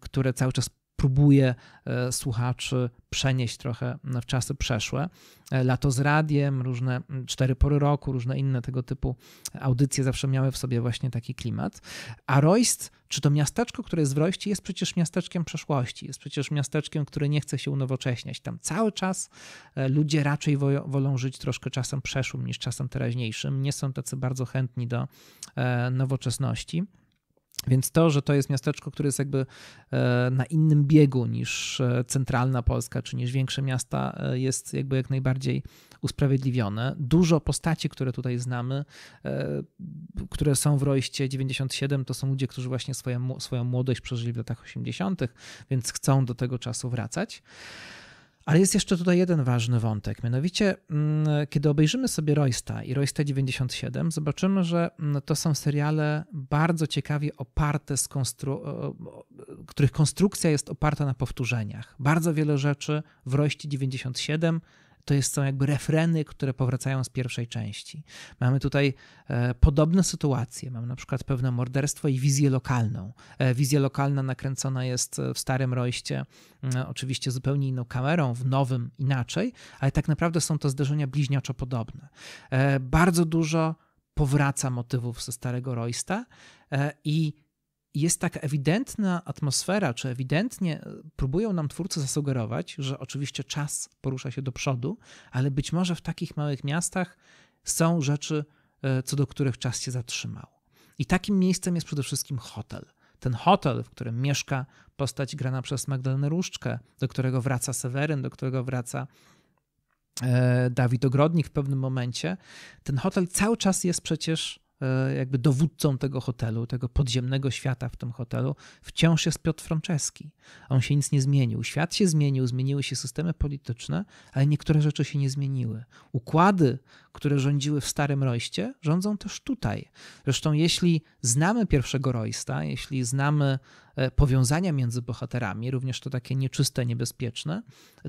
które cały czas próbuje e, słuchaczy przenieść trochę w czasy przeszłe. E, lato z radiem, różne cztery pory roku, różne inne tego typu audycje zawsze miały w sobie właśnie taki klimat. A Royst, czy to miasteczko, które jest w Royście, jest przecież miasteczkiem przeszłości, jest przecież miasteczkiem, które nie chce się unowocześniać. Tam cały czas e, ludzie raczej wolą żyć troszkę czasem przeszłym niż czasem teraźniejszym. Nie są tacy bardzo chętni do nowoczesności. Więc to, że to jest miasteczko, które jest jakby e, na innym biegu niż e, centralna Polska, czy niż większe miasta, e, jest jakby jak najbardziej usprawiedliwione. Dużo postaci, które tutaj znamy, które są w Rojście 97, to są ludzie, którzy właśnie swoją swoją młodość przeżyli w latach 80., więc chcą do tego czasu wracać. Ale jest jeszcze tutaj jeden ważny wątek, mianowicie mm, kiedy obejrzymy sobie Roysta i Roysta 97, zobaczymy, że mm, to są seriale bardzo ciekawie oparte, konstru których konstrukcja jest oparta na powtórzeniach. Bardzo wiele rzeczy w Royście 97 to jest, są jakby refreny, które powracają z pierwszej części. Mamy tutaj e, podobne sytuacje. Mamy na przykład pewne morderstwo i wizję lokalną. E, wizja lokalna nakręcona jest e, w Starym Rojście, e, oczywiście zupełnie inną kamerą, w nowym inaczej, ale tak naprawdę są to zderzenia bliźniaczo podobne. E, bardzo dużo powraca motywów ze Starego Roysta e, i jest taka ewidentna atmosfera, czy ewidentnie e, próbują nam twórcy zasugerować, że oczywiście czas porusza się do przodu, ale być może w takich małych miastach są rzeczy, e, co do których czas się zatrzymał. I takim miejscem jest przede wszystkim hotel. Ten hotel, w którym mieszka postać grana przez Magdalenę Różczkę, do którego wraca Seweryn, do którego wraca e, Dawid Ogrodnik w pewnym momencie, ten hotel cały czas jest przecież E, jakby dowódcą tego hotelu, tego podziemnego świata w tym hotelu, wciąż jest Piotr Franceski. On się nic nie zmienił. Świat się zmienił, zmieniły się systemy polityczne, ale niektóre rzeczy się nie zmieniły. Układy, które rządziły w Starym Rojście, rządzą też tutaj. Zresztą jeśli znamy pierwszego Roysta, jeśli znamy E, powiązania między bohaterami, również to takie nieczyste, niebezpieczne,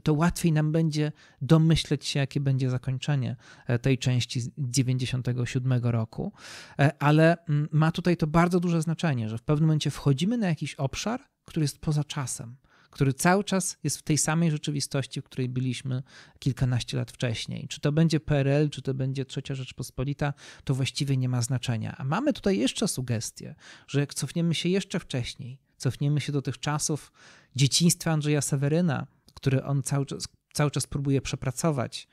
to łatwiej nam będzie domyśleć się, jakie będzie zakończenie e, tej części z 97 roku. E, ale mm, ma tutaj to bardzo duże znaczenie, że w pewnym momencie wchodzimy na jakiś obszar, który jest poza czasem który cały czas jest w tej samej rzeczywistości, w której byliśmy kilkanaście lat wcześniej. Czy to będzie PRL, czy to będzie Trzecia Rzeczpospolita, to właściwie nie ma znaczenia. A mamy tutaj jeszcze sugestię, że jak cofniemy się jeszcze wcześniej, Cofniemy się do tych czasów dzieciństwa Andrzeja Seweryna, który on cały czas, cały czas próbuje przepracować.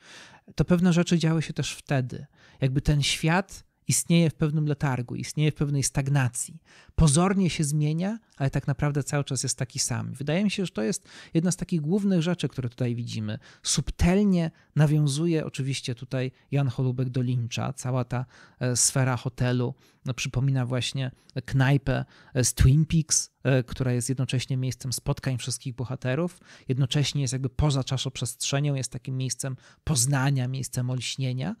To pewne rzeczy działy się też wtedy. Jakby ten świat istnieje w pewnym letargu, istnieje w pewnej stagnacji. Pozornie się zmienia, ale tak naprawdę cały czas jest taki sam. Wydaje mi się, że to jest jedna z takich głównych rzeczy, które tutaj widzimy. Subtelnie nawiązuje oczywiście tutaj Jan Holubek do Lyncha, cała ta e, sfera hotelu no, przypomina właśnie knajpę e, z Twin Peaks, e, która jest jednocześnie miejscem spotkań wszystkich bohaterów, jednocześnie jest jakby poza czasoprzestrzenią, jest takim miejscem poznania, miejscem olśnienia.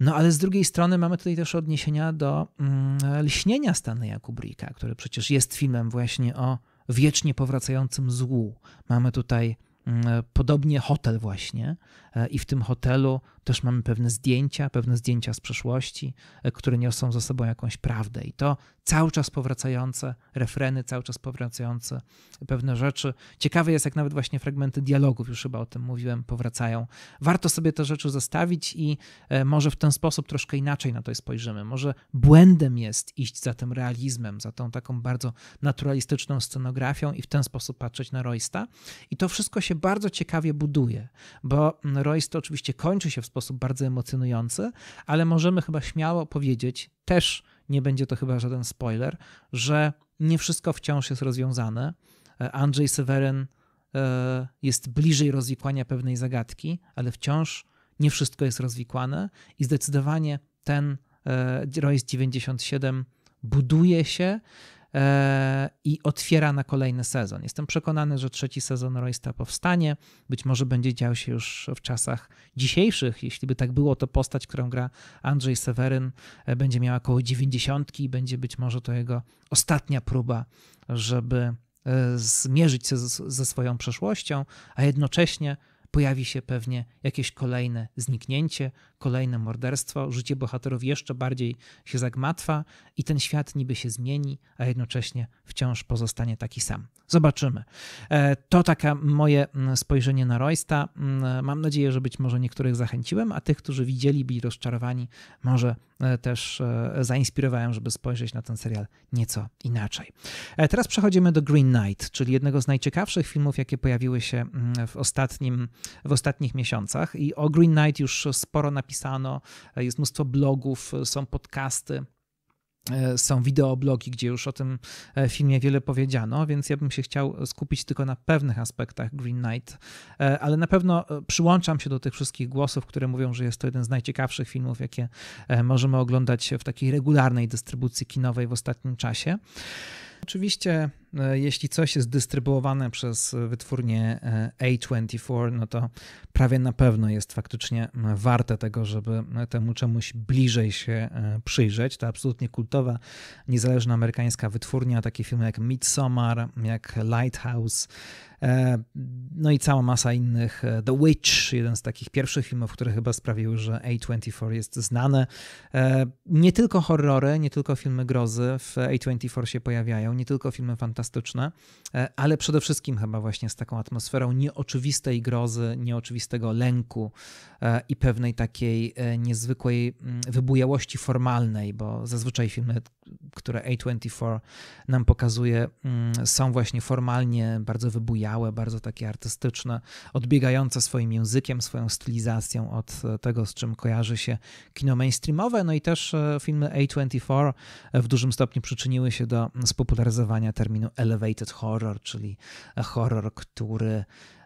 No ale z drugiej strony mamy tutaj też odniesienia do mm, Lśnienia Stanleya Kubricka, który przecież jest filmem właśnie o wiecznie powracającym złu. Mamy tutaj mm, podobnie hotel właśnie e, i w tym hotelu też mamy pewne zdjęcia, pewne zdjęcia z przeszłości, e, które niosą ze sobą jakąś prawdę. I to cały czas powracające refreny, cały czas powracające pewne rzeczy. Ciekawe jest, jak nawet właśnie fragmenty dialogów, już chyba o tym mówiłem, powracają. Warto sobie te rzeczy zostawić i e, może w ten sposób troszkę inaczej na to spojrzymy. Może błędem jest iść za tym realizmem, za tą taką bardzo naturalistyczną scenografią i w ten sposób patrzeć na Roysta. I to wszystko się bardzo ciekawie buduje, bo mm, Royce to oczywiście kończy się w sposób bardzo emocjonujący, ale możemy chyba śmiało powiedzieć, też nie będzie to chyba żaden spoiler, że nie wszystko wciąż jest rozwiązane. E, Andrzej Seweryn e, jest bliżej rozwikłania pewnej zagadki, ale wciąż nie wszystko jest rozwikłane i zdecydowanie ten e, ROIS 97 buduje się E, i otwiera na kolejny sezon. Jestem przekonany, że trzeci sezon Roysta powstanie. Być może będzie dział się już w czasach dzisiejszych. Jeśli by tak było, to postać, którą gra Andrzej Seweryn, e, będzie miała około 90 i będzie być może to jego ostatnia próba, żeby e, zmierzyć się ze swoją przeszłością, a jednocześnie pojawi się pewnie jakieś kolejne zniknięcie, kolejne morderstwo, życie bohaterów jeszcze bardziej się zagmatwa i ten świat niby się zmieni, a jednocześnie wciąż pozostanie taki sam. Zobaczymy. E, to takie moje mm, spojrzenie na Roysta. Mm, mam nadzieję, że być może niektórych zachęciłem, a tych, którzy widzieli, byli rozczarowani, może e, też e, zainspirowałem, żeby spojrzeć na ten serial nieco inaczej. Teraz przechodzimy do Green Knight, czyli jednego z najciekawszych filmów, jakie pojawiły się mm, w, ostatnim, w ostatnich miesiącach. I o Green Knight już sporo napisałem napisano, e, jest mnóstwo blogów, e, są podcasty e, są wideoblogi, gdzie już o tym filmie wiele powiedziano, więc ja bym się chciał skupić tylko na pewnych aspektach Green Knight, ale na pewno przyłączam się do tych wszystkich głosów, które mówią, że jest to jeden z najciekawszych filmów, jakie możemy oglądać w takiej regularnej dystrybucji kinowej w ostatnim czasie. Oczywiście E, jeśli coś jest dystrybuowane przez e, wytwórnię e, A24, no to prawie na pewno jest faktycznie warte tego, żeby temu czemuś bliżej się przyjrzeć. To absolutnie kultowa, niezależna amerykańska wytwórnia, takie filmy jak Midsommar, jak Lighthouse, no i cała masa innych. The Witch, jeden z takich pierwszych filmów, które chyba sprawiły, że A24 jest znane. Nie tylko horrory, nie tylko filmy grozy w A24 się pojawiają, nie tylko filmy fantastyczne, fantastyczne, e, ale przede wszystkim chyba właśnie z taką atmosferą nieoczywistej grozy, nieoczywistego lęku e, i pewnej takiej e, niezwykłej mm, wybujałości formalnej, bo zazwyczaj filmy, które A24 nam pokazuje, mm, są właśnie formalnie bardzo wybujałe, bardzo takie artystyczne, odbiegające swoim językiem, swoją stylizacją od tego, z czym kojarzy się kino mainstreamowe. No i też filmy A24 w dużym stopniu przyczyniły się do mm, spopularyzowania terminu elevated horror, czyli e, horror, który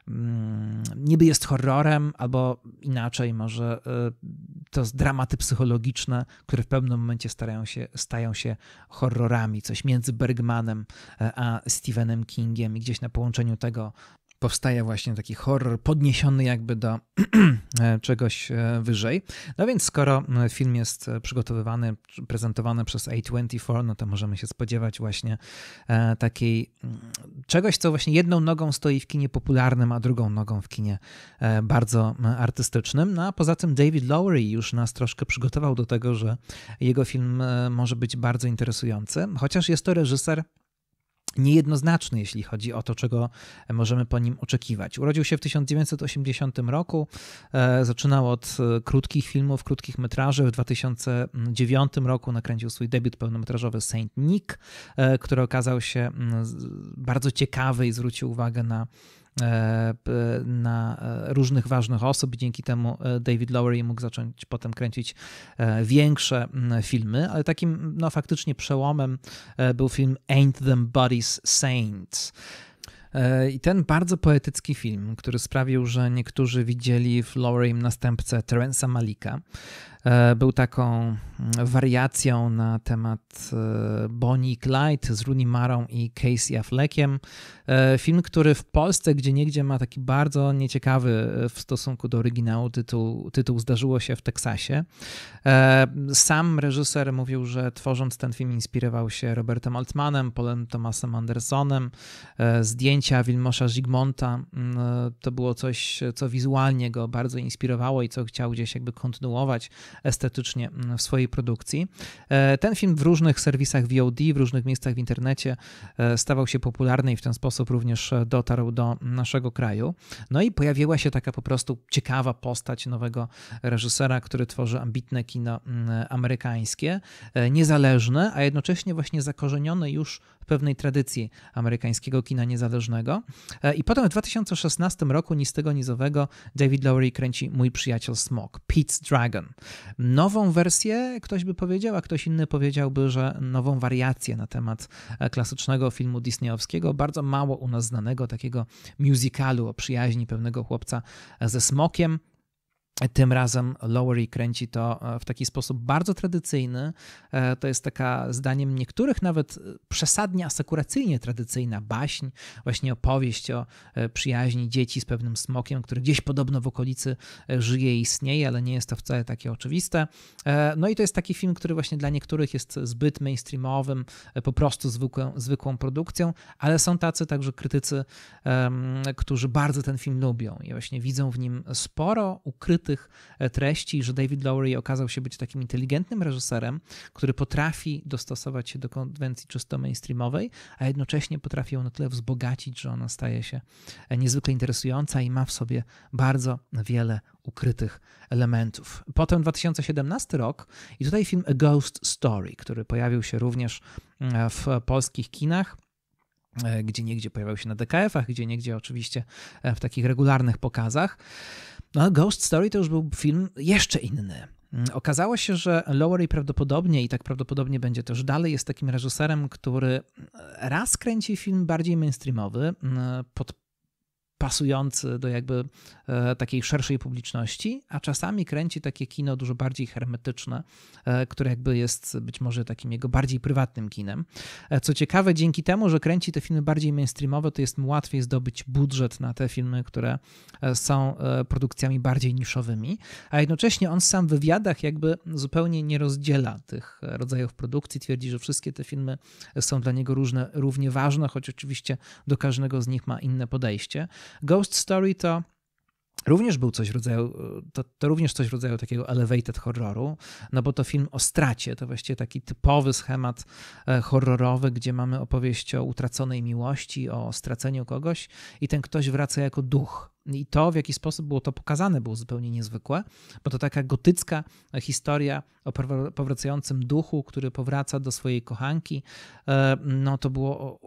mm, niby jest horrorem, albo inaczej może e, to dramaty psychologiczne, które w pewnym momencie starają się, stają się horrorami, coś między Bergmanem e, a Stephenem Kingiem i gdzieś na połączeniu tego powstaje właśnie taki horror podniesiony jakby do e, czegoś e, wyżej. No więc skoro e, film jest przygotowywany, prezentowany przez A24, no to możemy się spodziewać właśnie takiej mm, czegoś, co właśnie jedną nogą stoi w kinie popularnym, a drugą nogą w kinie bardzo artystycznym. No a poza tym David Lowery już nas troszkę przygotował do tego, że jego film może być bardzo interesujący, chociaż jest to reżyser niejednoznaczny, jeśli chodzi o to, czego możemy po nim oczekiwać. Urodził się w 1980 roku, e, zaczynał od e, krótkich filmów, krótkich metraży. W 2009 roku nakręcił swój debiut pełnometrażowy Saint Nick, e, który okazał się mm, bardzo ciekawy i zwrócił uwagę na E, na e, różnych ważnych osób i dzięki temu e, David Lowery mógł zacząć potem kręcić większe filmy, ale takim no, faktycznie przełomem był film Ain't Them Bodies Saints. I ten bardzo poetycki film, który sprawił, że niektórzy widzieli w Lorem następcę Terence'a Malika, E, był taką mm, wariacją na temat e, Bonnie i Clyde z Rooney Marą i Casey Affleckiem. E, film, który w Polsce gdzie niegdzie ma taki bardzo nieciekawy w stosunku do oryginału tytuł, tytuł Zdarzyło się w Teksasie. Sam reżyser mówił, że tworząc ten film inspirował się Robertem Altmanem, Polem Thomasem Andersonem. Zdjęcia Wilmosza Zigmonta mm, to było coś, co wizualnie go bardzo inspirowało i co chciał gdzieś jakby kontynuować estetycznie mm, w swojej produkcji. E, ten film w różnych serwisach VOD, w różnych miejscach w internecie e, stawał się popularny i w ten sposób również e, dotarł do naszego kraju. No i pojawiła się taka po prostu ciekawa postać nowego reżysera, który tworzy ambitne kino mm, amerykańskie, niezależne, a jednocześnie właśnie zakorzenione już pewnej tradycji amerykańskiego kina niezależnego. E, I potem w 2016 roku nic tego nizowego David Lowery kręci Mój przyjaciel Smog, Pete's Dragon. Nową wersję ktoś by powiedział, a ktoś inny powiedziałby, że nową wariację na temat e, klasycznego filmu disneyowskiego, bardzo mało u nas znanego, takiego musicalu o przyjaźni pewnego chłopca e, ze smokiem. Tym razem Lowery kręci to e, w taki sposób bardzo tradycyjny. E, to jest taka, zdaniem niektórych, nawet przesadnie asekuracyjnie tradycyjna baśń, właśnie opowieść o e, przyjaźni dzieci z pewnym smokiem, który gdzieś podobno w okolicy żyje i istnieje, ale nie jest to wcale takie oczywiste. No i to jest taki film, który właśnie dla niektórych jest zbyt mainstreamowym, po prostu zwykłą, zwykłą produkcją, ale są tacy także krytycy, którzy bardzo ten film lubią i właśnie widzą w nim sporo ukrytych ukrytych e, treści, że David Lowery okazał się być takim inteligentnym reżyserem, który potrafi dostosować się do konwencji czysto mainstreamowej, a jednocześnie potrafi ją na tyle wzbogacić, że ona staje się e, niezwykle interesująca i ma w sobie bardzo wiele ukrytych elementów. Potem 2017 rok i tutaj film A Ghost Story, który pojawił się również mm, w polskich kinach e, gdzie niegdzie pojawiał się na DKF-ach, gdzie niegdzie oczywiście w takich regularnych pokazach. No, Ghost Story to już był film jeszcze inny. Mm, okazało się, że Lowery prawdopodobnie, i tak prawdopodobnie będzie też dalej, jest takim reżyserem, który mm, raz kręci film bardziej mainstreamowy mm, pod pasujący do jakby e, takiej szerszej publiczności, a czasami kręci takie kino dużo bardziej hermetyczne, e, które jakby jest być może takim jego bardziej prywatnym kinem. E, co ciekawe, dzięki temu, że kręci te filmy bardziej mainstreamowe, to jest mu łatwiej zdobyć budżet na te filmy, które są produkcjami bardziej niszowymi, a jednocześnie on sam w wywiadach jakby zupełnie nie rozdziela tych rodzajów produkcji, twierdzi, że wszystkie te filmy są dla niego różne, równie ważne, choć oczywiście do każdego z nich ma inne podejście. Ghost Story to również był coś w rodzaju, to, to, również coś w rodzaju takiego elevated horroru, no bo to film o stracie, to właściwie taki typowy schemat e, horrorowy, gdzie mamy opowieść o utraconej miłości, o straceniu kogoś i ten ktoś wraca jako duch. I to, w jaki sposób było to pokazane, było zupełnie niezwykłe, bo to taka gotycka historia o powracającym duchu, który powraca do swojej kochanki. E, no to było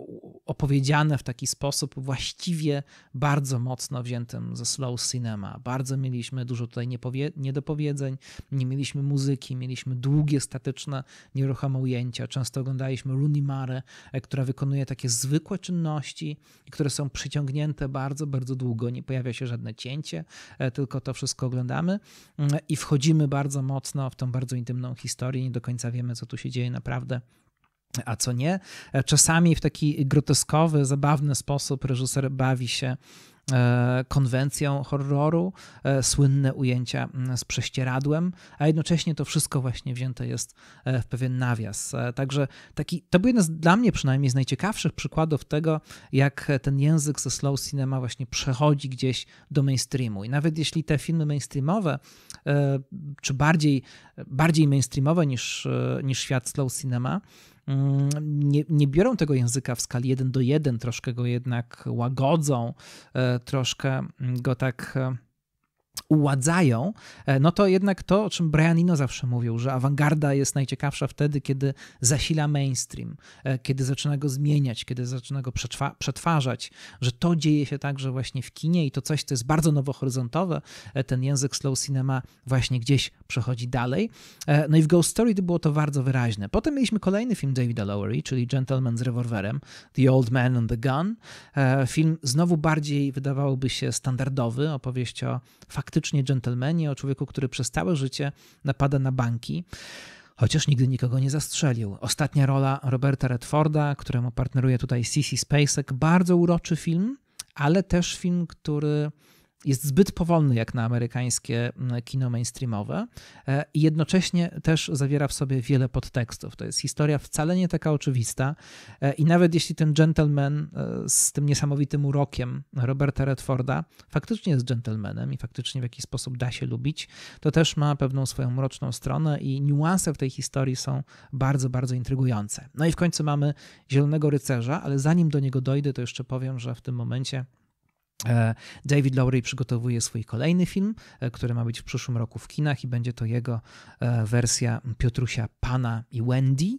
opowiedziane w taki sposób właściwie bardzo mocno wziętym ze slow cinema. Bardzo mieliśmy dużo tutaj niedopowiedzeń, nie mieliśmy muzyki, mieliśmy długie, statyczne, nieruchome ujęcia. Często oglądaliśmy Rooney Mare, e, która wykonuje takie zwykłe czynności, które są przyciągnięte bardzo, bardzo długo, nie pojawia pojawia się żadne cięcie, e, tylko to wszystko oglądamy mm, i wchodzimy bardzo mocno w tą bardzo intymną historię, nie do końca wiemy, co tu się dzieje naprawdę a co nie. E, czasami w taki groteskowy, zabawny sposób reżyser bawi się E, konwencją horroru, e, słynne ujęcia z prześcieradłem, a jednocześnie to wszystko właśnie wzięte jest e, w pewien nawias. Także taki, to był jeden z, dla mnie przynajmniej z najciekawszych przykładów tego, jak ten język ze slow cinema właśnie przechodzi gdzieś do mainstreamu. I nawet jeśli te filmy mainstreamowe, czy bardziej, bardziej mainstreamowe niż, niż świat slow cinema, Mm, nie, nie biorą tego języka w skali 1 do 1, troszkę go jednak łagodzą, e, troszkę go tak e, uładzają, e, no to jednak to, o czym Brian Eno zawsze mówił, że awangarda jest najciekawsza wtedy, kiedy zasila mainstream, e, kiedy zaczyna go zmieniać, kiedy zaczyna go przetwa- przetwarzać, że to dzieje się także właśnie w kinie i to coś, co jest bardzo nowohoryzontowe, e, ten język slow cinema właśnie gdzieś przechodzi dalej. No i w Ghost Story było to bardzo wyraźne. Potem mieliśmy kolejny film Davida Lowery, czyli Gentleman z rewolwerem, The Old Man and the Gun. Film znowu bardziej wydawałoby się standardowy, opowieść o faktycznym faktycznie dżentelmenie, o człowieku, który przez całe życie napada na banki chociaż nigdy nikogo nie zastrzelił. Ostatnia rola Roberta Redforda, któremu partneruje tutaj CC Spacek, bardzo uroczy film, ale też film, który jest zbyt powolny jak na amerykańskie mm, kino mainstreamowe e, i jednocześnie też zawiera w sobie wiele podtekstów. To jest historia wcale nie taka oczywista e, i nawet jeśli ten gentleman e, z tym niesamowitym urokiem Roberta Redforda faktycznie jest gentlemanem i faktycznie w jakiś sposób da się lubić, to też ma pewną swoją mroczną stronę i niuanse w tej historii są bardzo, bardzo intrygujące. No i w końcu mamy Zielonego Rycerza, ale zanim do niego dojdę, to jeszcze powiem, że w tym momencie E, David Lowry przygotowuje swój kolejny film, e, który ma być w przyszłym roku w kinach i będzie to jego e, wersja Piotrusia Pana i Wendy.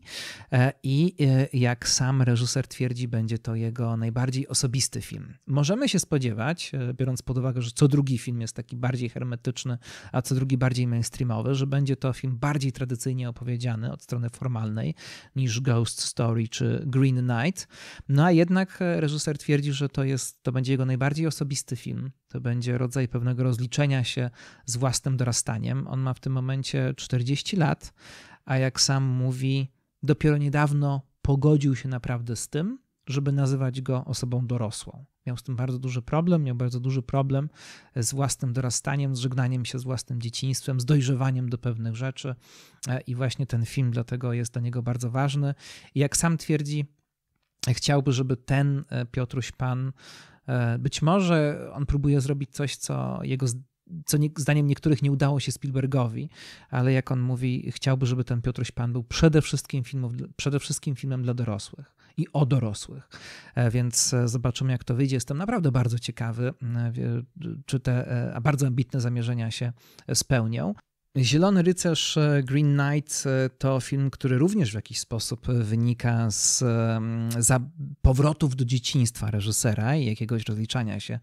I jak sam reżyser twierdzi, będzie to jego najbardziej osobisty film. Możemy się spodziewać, biorąc pod uwagę, że co drugi film jest taki bardziej hermetyczny, a co drugi bardziej mainstreamowy, że będzie to film bardziej tradycyjnie opowiedziany od strony formalnej niż Ghost Story czy Green Knight. No a jednak reżyser twierdzi, że to, jest, to będzie jego najbardziej osobisty film. To będzie rodzaj pewnego rozliczenia się z własnym dorastaniem. On ma w tym momencie 40 lat, a jak sam mówi, dopiero niedawno pogodził się naprawdę z tym, żeby nazywać go osobą dorosłą. Miał z tym bardzo duży problem, miał bardzo duży problem z własnym dorastaniem, z żegnaniem się z własnym dzieciństwem, z dojrzewaniem do pewnych rzeczy. E, I właśnie ten film dlatego jest dla niego bardzo ważny. I jak sam twierdzi, chciałby, żeby ten e, Piotruś Pan E, być może on próbuje zrobić coś, co jego co nie, zdaniem niektórych nie udało się Spielbergowi, ale jak on mówi, chciałby, żeby ten Piotruś Pan był przede wszystkim, filmów, przede wszystkim filmem dla dorosłych i o dorosłych. E, więc e, zobaczymy, jak to wyjdzie. Jestem naprawdę bardzo ciekawy, czy te bardzo ambitne zamierzenia się spełnią. Zielony Rycerz e, Green Knight e, to film, który również w jakiś sposób wynika z powrotów do dzieciństwa reżysera i jakiegoś rozliczania się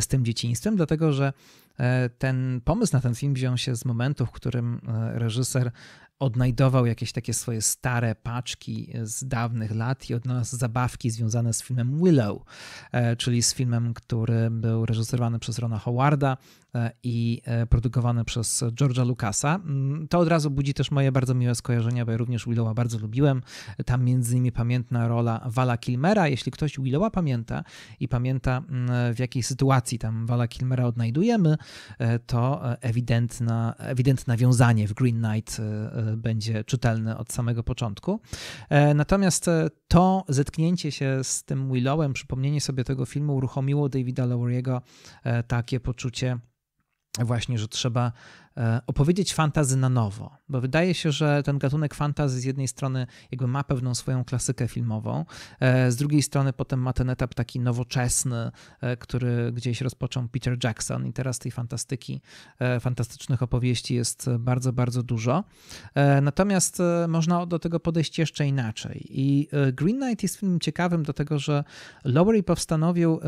z tym dzieciństwem, dlatego że e, ten pomysł na ten film wziął się z momentu, w którym reżyser odnajdował jakieś takie swoje stare paczki z dawnych lat i odnalazł zabawki związane z filmem Willow, czyli z filmem, który był reżyserowany przez Rona Howarda, E, i e, produkowane przez George'a Lucasa. Mm, to od razu budzi też moje bardzo miłe skojarzenia, bo ja również Willowa bardzo lubiłem. Tam między innymi pamiętna rola Wala Kilmera. Jeśli ktoś Willowa pamięta i pamięta mm, w jakiej sytuacji tam Wala Kilmera odnajdujemy, e, to ewidentna, ewidentne nawiązanie w Green Knight będzie czytelne od samego początku. Natomiast to zetknięcie się z tym Willowem, przypomnienie sobie tego filmu uruchomiło Davida Lowry'ego takie poczucie właśnie, że trzeba E, opowiedzieć fantazy na nowo, bo wydaje się, że ten gatunek fantazy z jednej strony jakby ma pewną swoją klasykę filmową, e, z drugiej strony potem ma ten etap taki nowoczesny, e, który gdzieś rozpoczął Peter Jackson i teraz tej fantastyki, fantastycznych opowieści jest bardzo, bardzo dużo. Natomiast można do tego podejść jeszcze inaczej i Green Knight jest filmem ciekawym do tego, że Lowery postanowił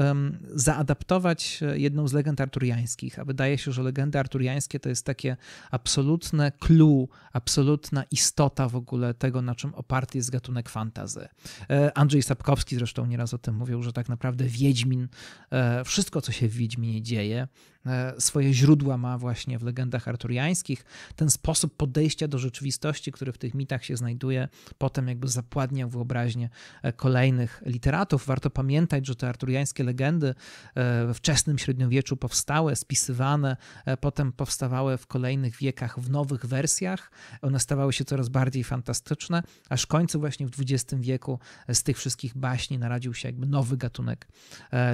zaadaptować jedną z legend arturiańskich, a wydaje się, że legendy arturiańskie to jest taki takie absolutne clue, absolutna istota w ogóle tego, na czym oparty jest gatunek fantazy. E, Andrzej Sapkowski zresztą nieraz o tym mówił, że tak naprawdę Wiedźmin, e, wszystko co się w Wiedźminie dzieje, E, swoje źródła ma właśnie w legendach arturiańskich. Ten sposób podejścia do rzeczywistości, który w tych mitach się znajduje, potem jakby zapładniał wyobraźnię e, kolejnych literatów. Warto pamiętać, że te arturiańskie legendy e, we wczesnym średniowieczu powstały, spisywane, potem powstawały w kolejnych wiekach w nowych wersjach. One stawały się coraz bardziej fantastyczne, aż w końcu właśnie w XX wieku z tych wszystkich baśni narodził się jakby nowy gatunek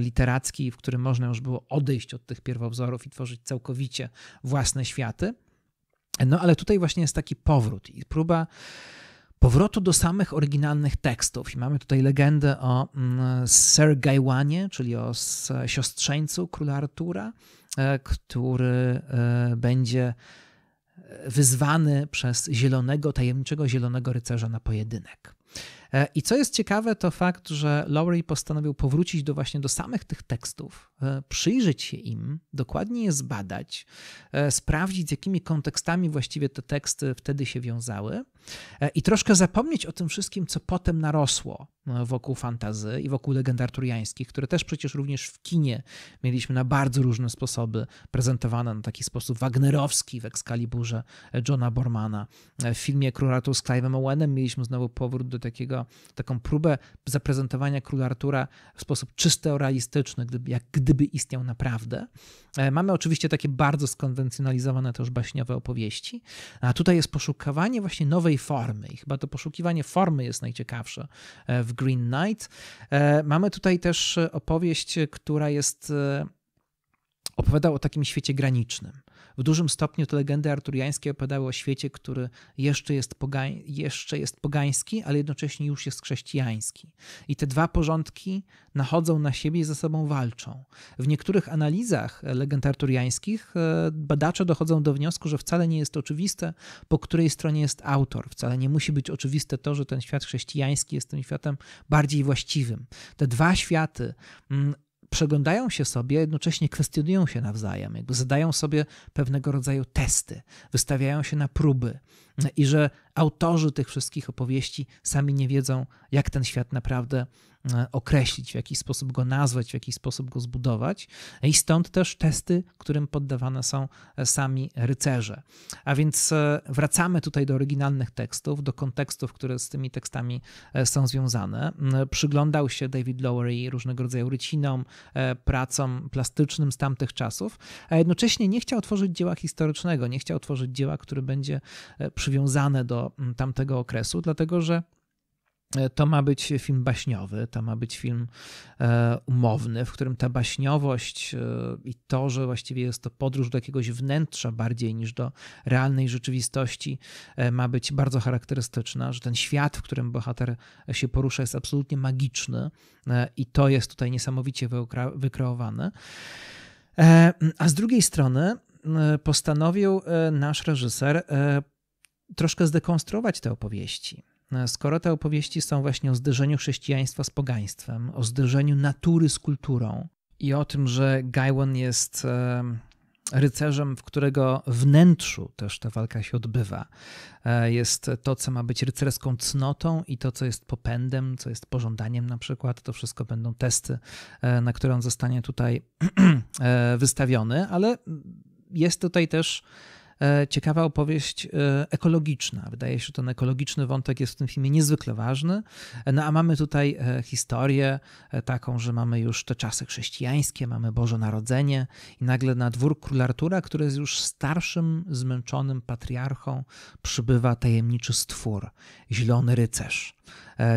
literacki, w którym można już było odejść od tych pierwowzorów wzorów i tworzyć całkowicie własne światy. No ale tutaj właśnie jest taki powrót i próba powrotu do samych oryginalnych tekstów. I mamy tutaj legendę o mm, Sir Gaiwanie, czyli o siostrzeńcu króla Artura, e, który e, będzie e, wyzwany przez zielonego, tajemniczego zielonego rycerza na pojedynek. E, I co jest ciekawe, to fakt, że Lowry postanowił powrócić do właśnie do samych tych tekstów, e, przyjrzeć się im, dokładnie je zbadać, e, sprawdzić, z jakimi kontekstami właściwie te teksty wtedy się wiązały i troszkę zapomnieć o tym wszystkim, co potem narosło wokół fantazy i wokół legend arturiańskich, które też przecież również w kinie mieliśmy na bardzo różne sposoby prezentowane, na taki sposób wagnerowski w Excaliburze Johna Bormana. W filmie Król Artur z Clive'em Owenem mieliśmy znowu powrót do takiego, taką próbę zaprezentowania Króla Artura w sposób czysto realistyczny, gdyby, jak gdyby istniał naprawdę. E, mamy oczywiście takie bardzo skonwencjonalizowane też baśniowe opowieści, a tutaj jest poszukiwanie właśnie nowej formy i chyba to poszukiwanie formy jest najciekawsze e, w Green Knight. E, mamy tutaj też opowieść, która jest e, Opowiadał o takim świecie granicznym. W dużym stopniu te legendy arturiańskie opowiadały o świecie, który jeszcze jest, pogań, jeszcze jest pogański, ale jednocześnie już jest chrześcijański. I te dwa porządki nachodzą na siebie i ze sobą walczą. W niektórych analizach legend arturiańskich e, badacze dochodzą do wniosku, że wcale nie jest oczywiste, po której stronie jest autor. Wcale nie musi być oczywiste to, że ten świat chrześcijański jest tym światem bardziej właściwym. Te dwa światy mm, przeglądają się sobie, jednocześnie kwestionują się nawzajem, jakby zadają sobie pewnego rodzaju testy, wystawiają się na próby, Mm. i że autorzy tych wszystkich opowieści sami nie wiedzą, jak ten świat naprawdę e, określić, w jaki sposób go nazwać, w jaki sposób go zbudować. I stąd też testy, którym poddawane są e, sami rycerze. A więc e, wracamy tutaj do oryginalnych tekstów, do kontekstów, które z tymi tekstami są związane. Mm, przyglądał się David Lowery różnego rodzaju rycinom, pracom plastycznym z tamtych czasów, a jednocześnie nie chciał tworzyć dzieła historycznego, nie chciał tworzyć dzieła, które będzie przy przywiązane do mm, tamtego okresu, dlatego że e, to ma być film baśniowy, to ma być film e, umowny, w którym ta baśniowość e, i to, że właściwie jest to podróż do jakiegoś wnętrza bardziej niż do realnej rzeczywistości, ma być bardzo charakterystyczna, że ten świat, w którym bohater się porusza, jest absolutnie magiczny i to jest tutaj niesamowicie wykreowane. A z drugiej strony postanowił nasz reżyser troszkę zdekonstruować te opowieści. E, skoro te opowieści są właśnie o zderzeniu chrześcijaństwa z pogaństwem, o zderzeniu natury z kulturą i o tym, że Gaiwan jest e, rycerzem, w którego wnętrzu też ta walka się odbywa. E, jest to, co ma być rycerską cnotą i to, co jest popędem, co jest pożądaniem na przykład. To wszystko będą testy, na które on zostanie tutaj wystawiony, ale jest tutaj też E, ciekawa opowieść e, ekologiczna. Wydaje się, że ten ekologiczny wątek jest w tym filmie niezwykle ważny. No a mamy tutaj e, historię taką, że mamy już te czasy chrześcijańskie, mamy Boże Narodzenie i nagle na dwór króla Artura, który jest już starszym, zmęczonym patriarchą, przybywa tajemniczy stwór, zielony rycerz.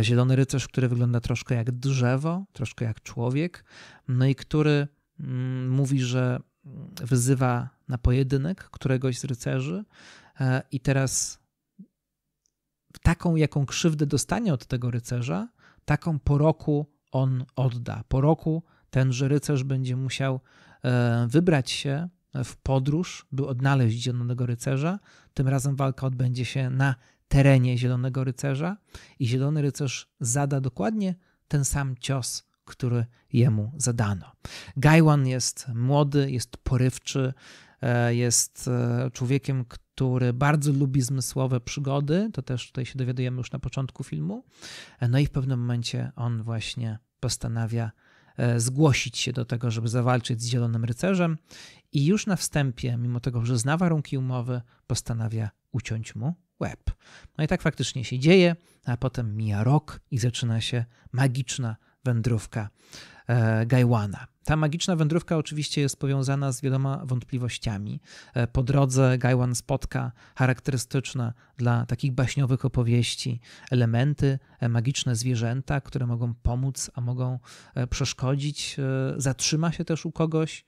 Zielony rycerz, który wygląda troszkę jak drzewo, troszkę jak człowiek, no i który mm, mówi, że wyzywa na pojedynek któregoś z rycerzy e, i teraz taką, jaką krzywdę dostanie od tego rycerza, taką po roku on odda. Po roku tenże rycerz będzie musiał e, wybrać się w podróż, by odnaleźć Zielonego Rycerza. Tym razem walka odbędzie się na terenie Zielonego Rycerza i Zielony Rycerz zada dokładnie ten sam cios który jemu zadano. Gaiwan jest młody, jest porywczy, e, jest e, człowiekiem, który bardzo lubi zmysłowe przygody. To też tutaj się dowiadujemy już na początku filmu. E, no i w pewnym momencie on właśnie postanawia zgłosić się do tego, żeby zawalczyć z Zielonym Rycerzem i już na wstępie, mimo tego, że zna warunki umowy, postanawia uciąć mu łeb. No i tak faktycznie się dzieje, a potem mija rok i zaczyna się magiczna wędrówka e, Gajwana. Ta magiczna wędrówka oczywiście jest powiązana z wieloma wątpliwościami. E, po drodze Gajwan spotka charakterystyczne dla takich baśniowych opowieści elementy, e, magiczne zwierzęta, które mogą pomóc, a mogą e, przeszkodzić. E, zatrzyma się też u kogoś.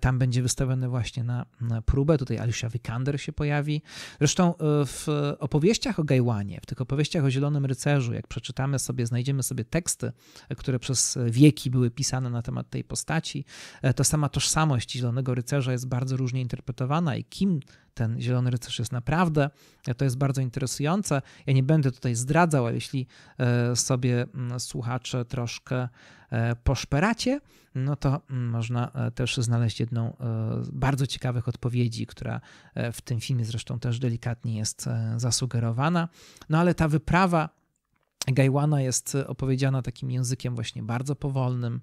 Tam będzie wystawiony właśnie na, na próbę. Tutaj Alicia Vikander się pojawi. Zresztą w opowieściach o Gajłanie, w tych opowieściach o Zielonym Rycerzu, jak przeczytamy sobie, znajdziemy sobie teksty, które przez wieki były pisane na temat tej postaci, to sama tożsamość Zielonego Rycerza jest bardzo różnie interpretowana i kim ten Zielony Rycerz jest naprawdę. E, to jest bardzo interesujące. Ja nie będę tutaj zdradzał, ale jeśli e, sobie mm, słuchacze troszkę e, poszperacie, no to mm, można też znaleźć jedną z bardzo ciekawych odpowiedzi, która w tym filmie zresztą też delikatnie jest zasugerowana. No ale ta wyprawa Gaiwana jest opowiedziana takim językiem właśnie bardzo powolnym,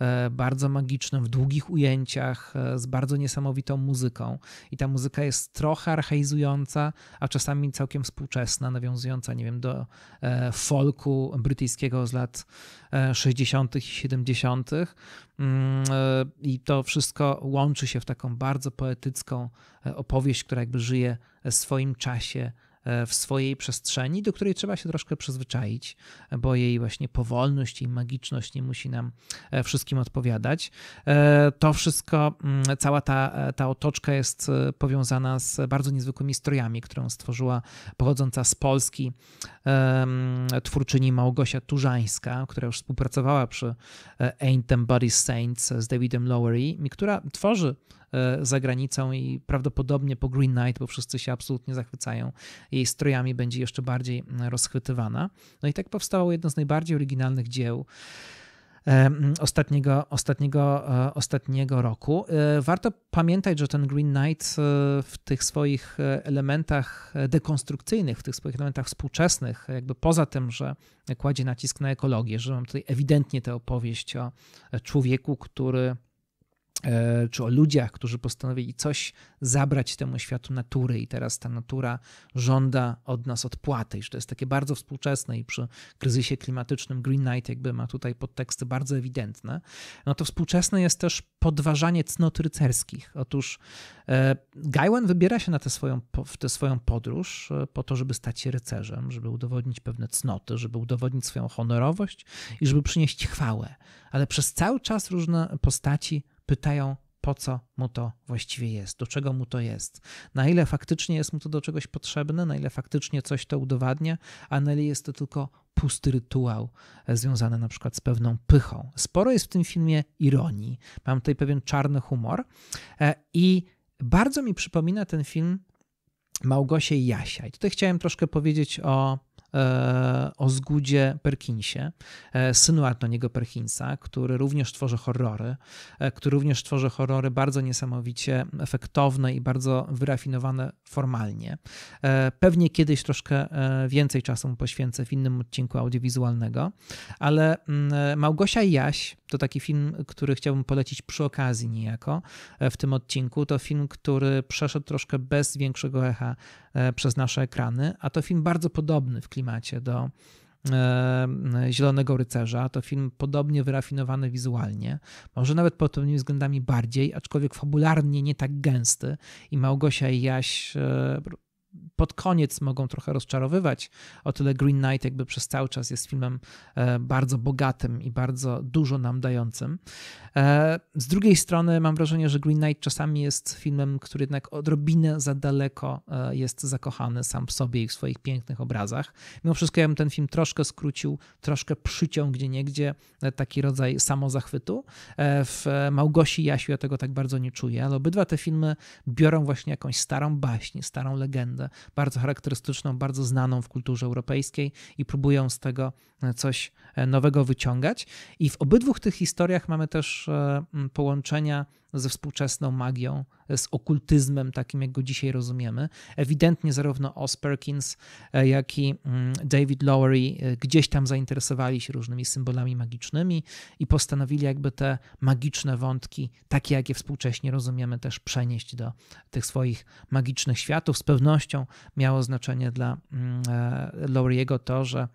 e, bardzo magicznym, w długich ujęciach, e, z bardzo niesamowitą muzyką. I ta muzyka jest trochę archaizująca, a czasami całkiem współczesna, nawiązująca, nie wiem, do e, folku brytyjskiego z lat 60. i 70. Mm, I to wszystko łączy się w taką bardzo poetycką opowieść, która jakby żyje w swoim czasie E, w swojej przestrzeni, do której trzeba się troszkę przyzwyczaić, bo jej właśnie powolność, jej magiczność nie musi nam e, wszystkim odpowiadać. E, to wszystko, mm, cała ta, ta otoczka jest powiązana z bardzo niezwykłymi strojami, którą stworzyła pochodząca z Polski twórczyni Małgosia Turzańska, która już współpracowała przy Ain't Them Body Saints z Davidem Lowery, która tworzy E, za granicą i prawdopodobnie po Green Knight, bo wszyscy się absolutnie zachwycają, jej strojami będzie jeszcze bardziej rozchwytywana. No i tak powstało jedno z najbardziej oryginalnych dzieł ostatniego, ostatniego, e, ostatniego roku. E, warto pamiętać, że ten Green Knight w tych swoich elementach dekonstrukcyjnych, w tych swoich elementach współczesnych, jakby poza tym, że kładzie nacisk na ekologię, że mam tutaj ewidentnie tę opowieść o człowieku, który E, czy o ludziach, którzy postanowili coś zabrać temu światu natury, i teraz ta natura żąda od nas odpłaty. I że to jest takie bardzo współczesne i przy kryzysie klimatycznym Green Knight jakby ma tutaj podteksty bardzo ewidentne. No to współczesne jest też podważanie cnot rycerskich. Otóż e, Gaiwan wybiera się na tę swoją, w tę swoją podróż e, po to, żeby stać się rycerzem, żeby udowodnić pewne cnoty, żeby udowodnić swoją honorowość i żeby przynieść chwałę. Ale przez cały czas różne postaci pytają, po co mu to właściwie jest, do czego mu to jest, na ile faktycznie jest mu to do czegoś potrzebne, na ile faktycznie coś to udowadnia, a na ile jest to tylko pusty rytuał e, związany na przykład z pewną pychą. Sporo jest w tym filmie ironii. Mam tutaj pewien czarny humor e, i bardzo mi przypomina ten film Małgosie Jasia. I tutaj chciałem troszkę powiedzieć o E, o Zgudzie Perkinsie, e, synu Antoniego Perkinsa, który również tworzy horrory, e, który również tworzy horrory bardzo niesamowicie efektowne i bardzo wyrafinowane formalnie. Pewnie kiedyś troszkę więcej czasu mu poświęcę w innym odcinku audiowizualnego, ale mm, Małgosia i Jaś to taki film, który chciałbym polecić przy okazji niejako w tym odcinku. To film, który przeszedł troszkę bez większego echa E, przez nasze ekrany, a to film bardzo podobny w klimacie do e, Zielonego Rycerza. To film podobnie wyrafinowany wizualnie, może nawet pod pewnymi względami bardziej, aczkolwiek fabularnie nie tak gęsty. I Małgosia i Jaś e, pod koniec mogą trochę rozczarowywać. O tyle Green Knight jakby przez cały czas jest filmem e, bardzo bogatym i bardzo dużo nam dającym. E, z drugiej strony mam wrażenie, że Green Knight czasami jest filmem, który jednak odrobinę za daleko e, jest zakochany sam w sobie i w swoich pięknych obrazach. Mimo wszystko ja bym ten film troszkę skrócił, troszkę przyciął gdzie niegdzie taki rodzaj samozachwytu. W Małgosi Jasiu ja tego tak bardzo nie czuję, ale obydwa te filmy biorą właśnie jakąś starą baśń, starą legendę, bardzo charakterystyczną, bardzo znaną w kulturze europejskiej i próbują z tego e, coś e, nowego wyciągać. I w obydwu tych historiach mamy też e, połączenia ze współczesną magią, z okultyzmem takim, jak go dzisiaj rozumiemy. Ewidentnie zarówno Os Perkins, e, jak i mm, David Lowery e, gdzieś tam zainteresowali się różnymi symbolami magicznymi i postanowili jakby te magiczne wątki, takie jakie współcześnie rozumiemy, też przenieść do tych swoich magicznych światów. Z pewnością miało znaczenie dla mm, e, Lowry'ego to, że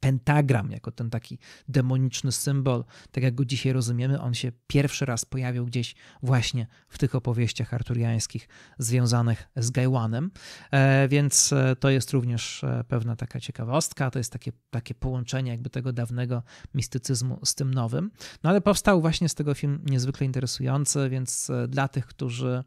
Pentagram, jako ten taki demoniczny symbol, tak jak go dzisiaj rozumiemy, on się pierwszy raz pojawił gdzieś właśnie w tych opowieściach arturiańskich związanych z Gaiwanem. E, więc e, to jest również e, pewna taka ciekawostka, to jest takie, takie połączenie jakby tego dawnego mistycyzmu z tym nowym. No ale powstał właśnie z tego film niezwykle interesujący, więc dla tych, którzy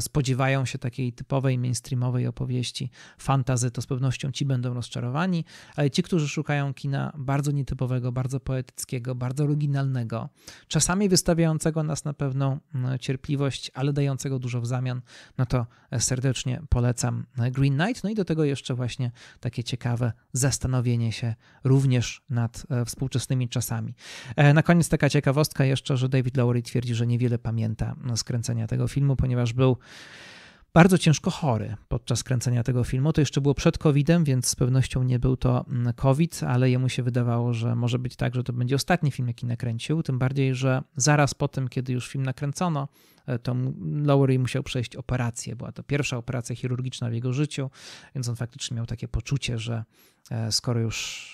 spodziewają się takiej typowej mainstreamowej opowieści fantazy, to z pewnością ci będą rozczarowani, ale ci, którzy szukają szukają kina bardzo nietypowego, bardzo poetyckiego, bardzo oryginalnego, czasami wystawiającego nas na pewną no, cierpliwość, ale dającego dużo w zamian, no to e, serdecznie polecam e, Green Knight. No i do tego jeszcze właśnie takie ciekawe zastanowienie się również nad e, współczesnymi czasami. Na koniec taka ciekawostka jeszcze, że David Lowery twierdzi, że niewiele pamięta no, skręcenia tego filmu, ponieważ był bardzo ciężko chory podczas kręcenia tego filmu. To jeszcze było przed COVID-em, więc z pewnością nie był to mm, COVID, ale jemu się wydawało, że może być tak, że to będzie ostatni film, jaki nakręcił. Tym bardziej, że zaraz po tym, kiedy już film nakręcono, e, to Lowry musiał przejść operację. Była to pierwsza operacja chirurgiczna w jego życiu, więc on faktycznie miał takie poczucie, że e, skoro już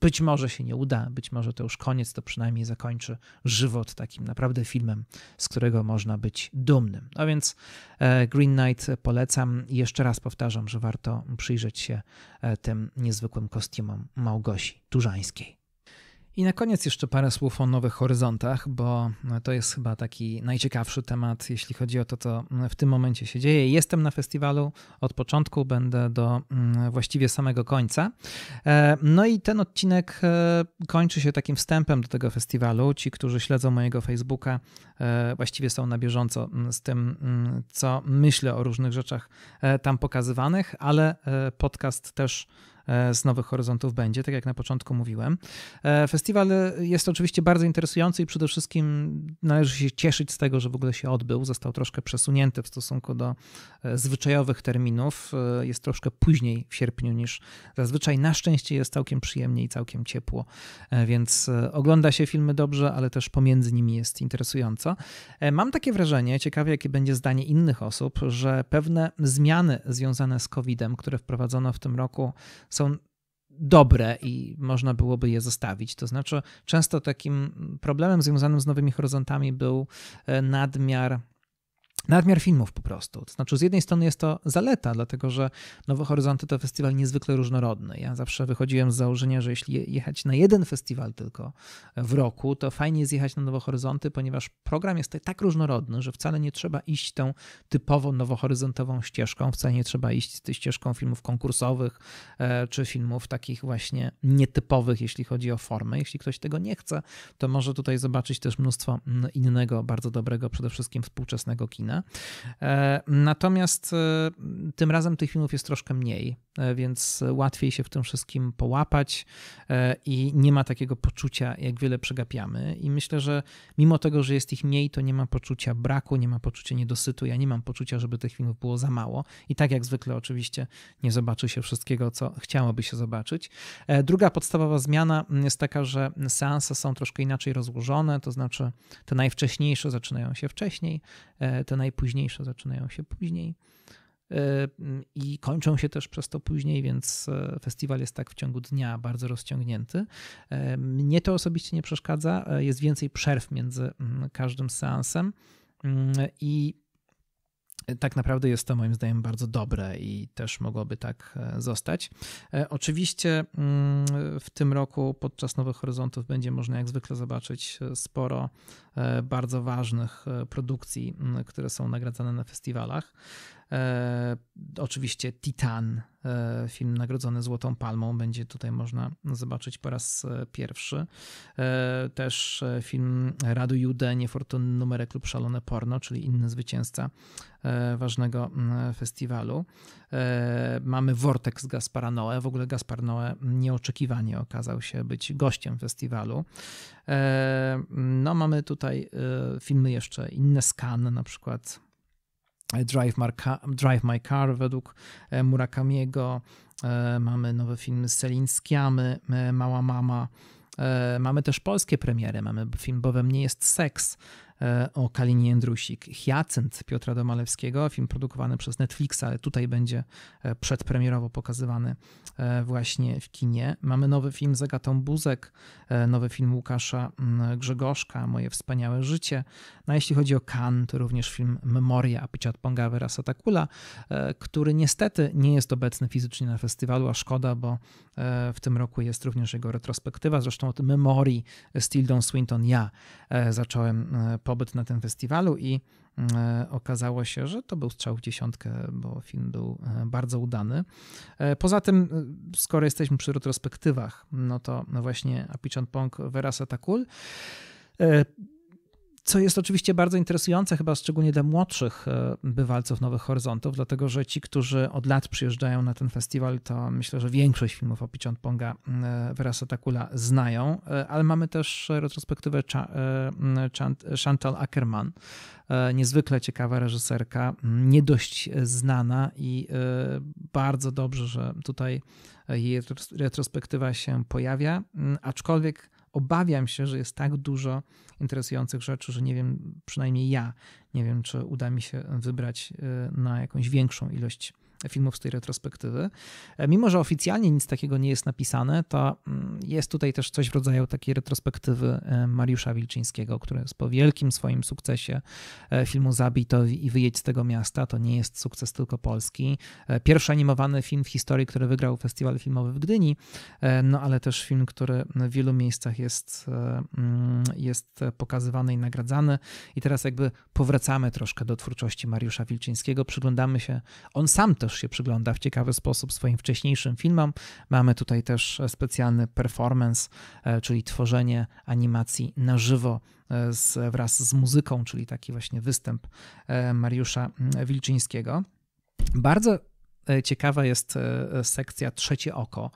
być może się nie uda, być może to już koniec, to przynajmniej zakończy żywot takim naprawdę filmem, z którego można być dumnym. No więc e, Green Knight polecam. Jeszcze raz powtarzam, że warto przyjrzeć się e, tym niezwykłym kostiumom Małgosi Turzańskiej. I na koniec jeszcze parę słów o Nowych Horyzontach, bo no, to jest chyba taki najciekawszy temat, jeśli chodzi o to, co mm, w tym momencie się dzieje. Jestem na festiwalu od początku, będę do mm, właściwie samego końca. E, no i ten odcinek e, kończy się takim wstępem do tego festiwalu. Ci, którzy śledzą mojego Facebooka, e, właściwie są na bieżąco mm, z tym, co myślę o różnych rzeczach tam pokazywanych, ale podcast też E, z Nowych Horyzontów będzie, tak jak na początku mówiłem. E, festiwal jest oczywiście bardzo interesujący i przede wszystkim należy się cieszyć z tego, że w ogóle się odbył. Został troszkę przesunięty w stosunku do e, zwyczajowych terminów. Jest troszkę później w sierpniu niż zazwyczaj. Na szczęście jest całkiem przyjemnie i całkiem ciepło, więc ogląda się filmy dobrze, ale też pomiędzy nimi jest interesująco. Mam takie wrażenie, ciekawie jakie będzie zdanie innych osób, że pewne zmiany związane z COVID-em, które wprowadzono w tym roku, są są dobre i można byłoby je zostawić. To znaczy, często takim problemem związanym z nowymi horyzontami był e, nadmiar nadmiar filmów po prostu. To znaczy, z jednej strony jest to zaleta, dlatego że Nowe Horyzonty to festiwal niezwykle różnorodny. Ja zawsze wychodziłem z założenia, że jeśli jechać na jeden festiwal tylko w roku, to fajnie jest jechać na Nowe Horyzonty, ponieważ program jest tak różnorodny, że wcale nie trzeba iść tą typową nowohoryzontową ścieżką, wcale nie trzeba iść tej ścieżką filmów konkursowych e, czy filmów takich właśnie nietypowych, jeśli chodzi o formę. Jeśli ktoś tego nie chce, to może tutaj zobaczyć też mnóstwo mm, innego, bardzo dobrego, przede wszystkim współczesnego kina. E, natomiast e, tym razem tych filmów jest troszkę mniej, e, więc łatwiej się w tym wszystkim połapać i nie ma takiego poczucia, jak wiele przegapiamy. I myślę, że mimo tego, że jest ich mniej, to nie ma poczucia braku, nie ma poczucia niedosytu. Ja nie mam poczucia, żeby tych filmów było za mało. I tak jak zwykle, oczywiście, nie zobaczy się wszystkiego, co chciałoby się zobaczyć. Druga podstawowa zmiana jest taka, że seanse są troszkę inaczej rozłożone, to znaczy te najwcześniejsze zaczynają się wcześniej, te najpóźniejsze zaczynają się później y, i kończą się też przez to później, więc e, festiwal jest tak w ciągu dnia bardzo rozciągnięty. E, mnie to osobiście nie przeszkadza, e, jest więcej przerw między mm, każdym seansem mm, i tak naprawdę jest to moim zdaniem bardzo dobre i też mogłoby tak e, zostać. E, oczywiście mm, w tym roku podczas Nowych Horyzontów będzie można jak zwykle zobaczyć e, sporo bardzo ważnych produkcji, które są nagradzane na festiwalach. E, oczywiście Titan, e, film nagrodzony Złotą Palmą, będzie tutaj można zobaczyć po raz e, pierwszy. E, też e, film Radu Jude, Niefortunny numerek lub Szalone Porno, czyli inny zwycięzca e, ważnego festiwalu. Mamy Vortex Gaspara Noe. W ogóle Gaspar Noe nieoczekiwanie okazał się być gościem festiwalu. No mamy tutaj filmy jeszcze inne, Scan na przykład Drive, Marka, Drive My Car według e, Murakamiego, e, mamy nowe filmy z e, Mała Mama, mamy też polskie premiery, mamy film Bowiem nie jest seks, E, o Kalinie Jędrusik, Hyacynt Piotra Domalewskiego, film produkowany przez Netflixa, ale tutaj będzie e, przedpremierowo pokazywany e, właśnie w kinie. Mamy nowy film z Agatą Buzek, nowy film Łukasza mm, Grzegorzka, Moje wspaniałe życie. No a jeśli chodzi o Kant, to również film Memoria Pichat Pongawy Rasatakula, który niestety nie jest obecny fizycznie na festiwalu, a szkoda, bo w tym roku jest również jego retrospektywa. Zresztą o tym Memorii z Tildą Swinton ja zacząłem pobyt na tym festiwalu i e, okazało się, że to był strzał w dziesiątkę, bo film był e, bardzo udany. E, poza tym, skoro jesteśmy przy retrospektywach, no to właśnie Apichan Pong verasa takul. Co jest oczywiście bardzo interesujące, chyba szczególnie dla młodszych e, bywalców Nowych Horyzontów, dlatego że ci, którzy od lat przyjeżdżają na ten festiwal, to myślę, że większość filmów o Pichon Ponga Verasa e, Takula znają, e, ale mamy też retrospektywę Chantal Ackerman, niezwykle ciekawa reżyserka, nie dość znana i bardzo dobrze, że tutaj jej retrospektywa się pojawia, aczkolwiek obawiam się, że jest tak dużo interesujących rzeczy, że nie wiem, przynajmniej ja, nie wiem, czy uda mi się wybrać y, na jakąś większą ilość filmów z tej retrospektywy. E, mimo, że oficjalnie nic takiego nie jest napisane, to mm, jest tutaj też coś w rodzaju takiej retrospektywy e, Mariusza Wilczyńskiego, który po wielkim swoim sukcesie e, filmu Zabito i Wyjedź z tego miasta, to nie jest sukces tylko polski. Pierwszy animowany film w historii, który wygrał festiwal filmowy w Gdyni, no ale też film, który w wielu miejscach jest, mm, jest pokazywany i nagradzany. I teraz jakby powracamy troszkę do twórczości Mariusza Wilczyńskiego, przyglądamy się, on sam też też się przygląda w ciekawy sposób swoim wcześniejszym filmom. Mamy tutaj też e, specjalny performance, e, czyli tworzenie animacji na żywo e, z, wraz z muzyką, czyli taki właśnie występ Mariusza mm, Wilczyńskiego. Bardzo ciekawa jest sekcja Trzecie Oko,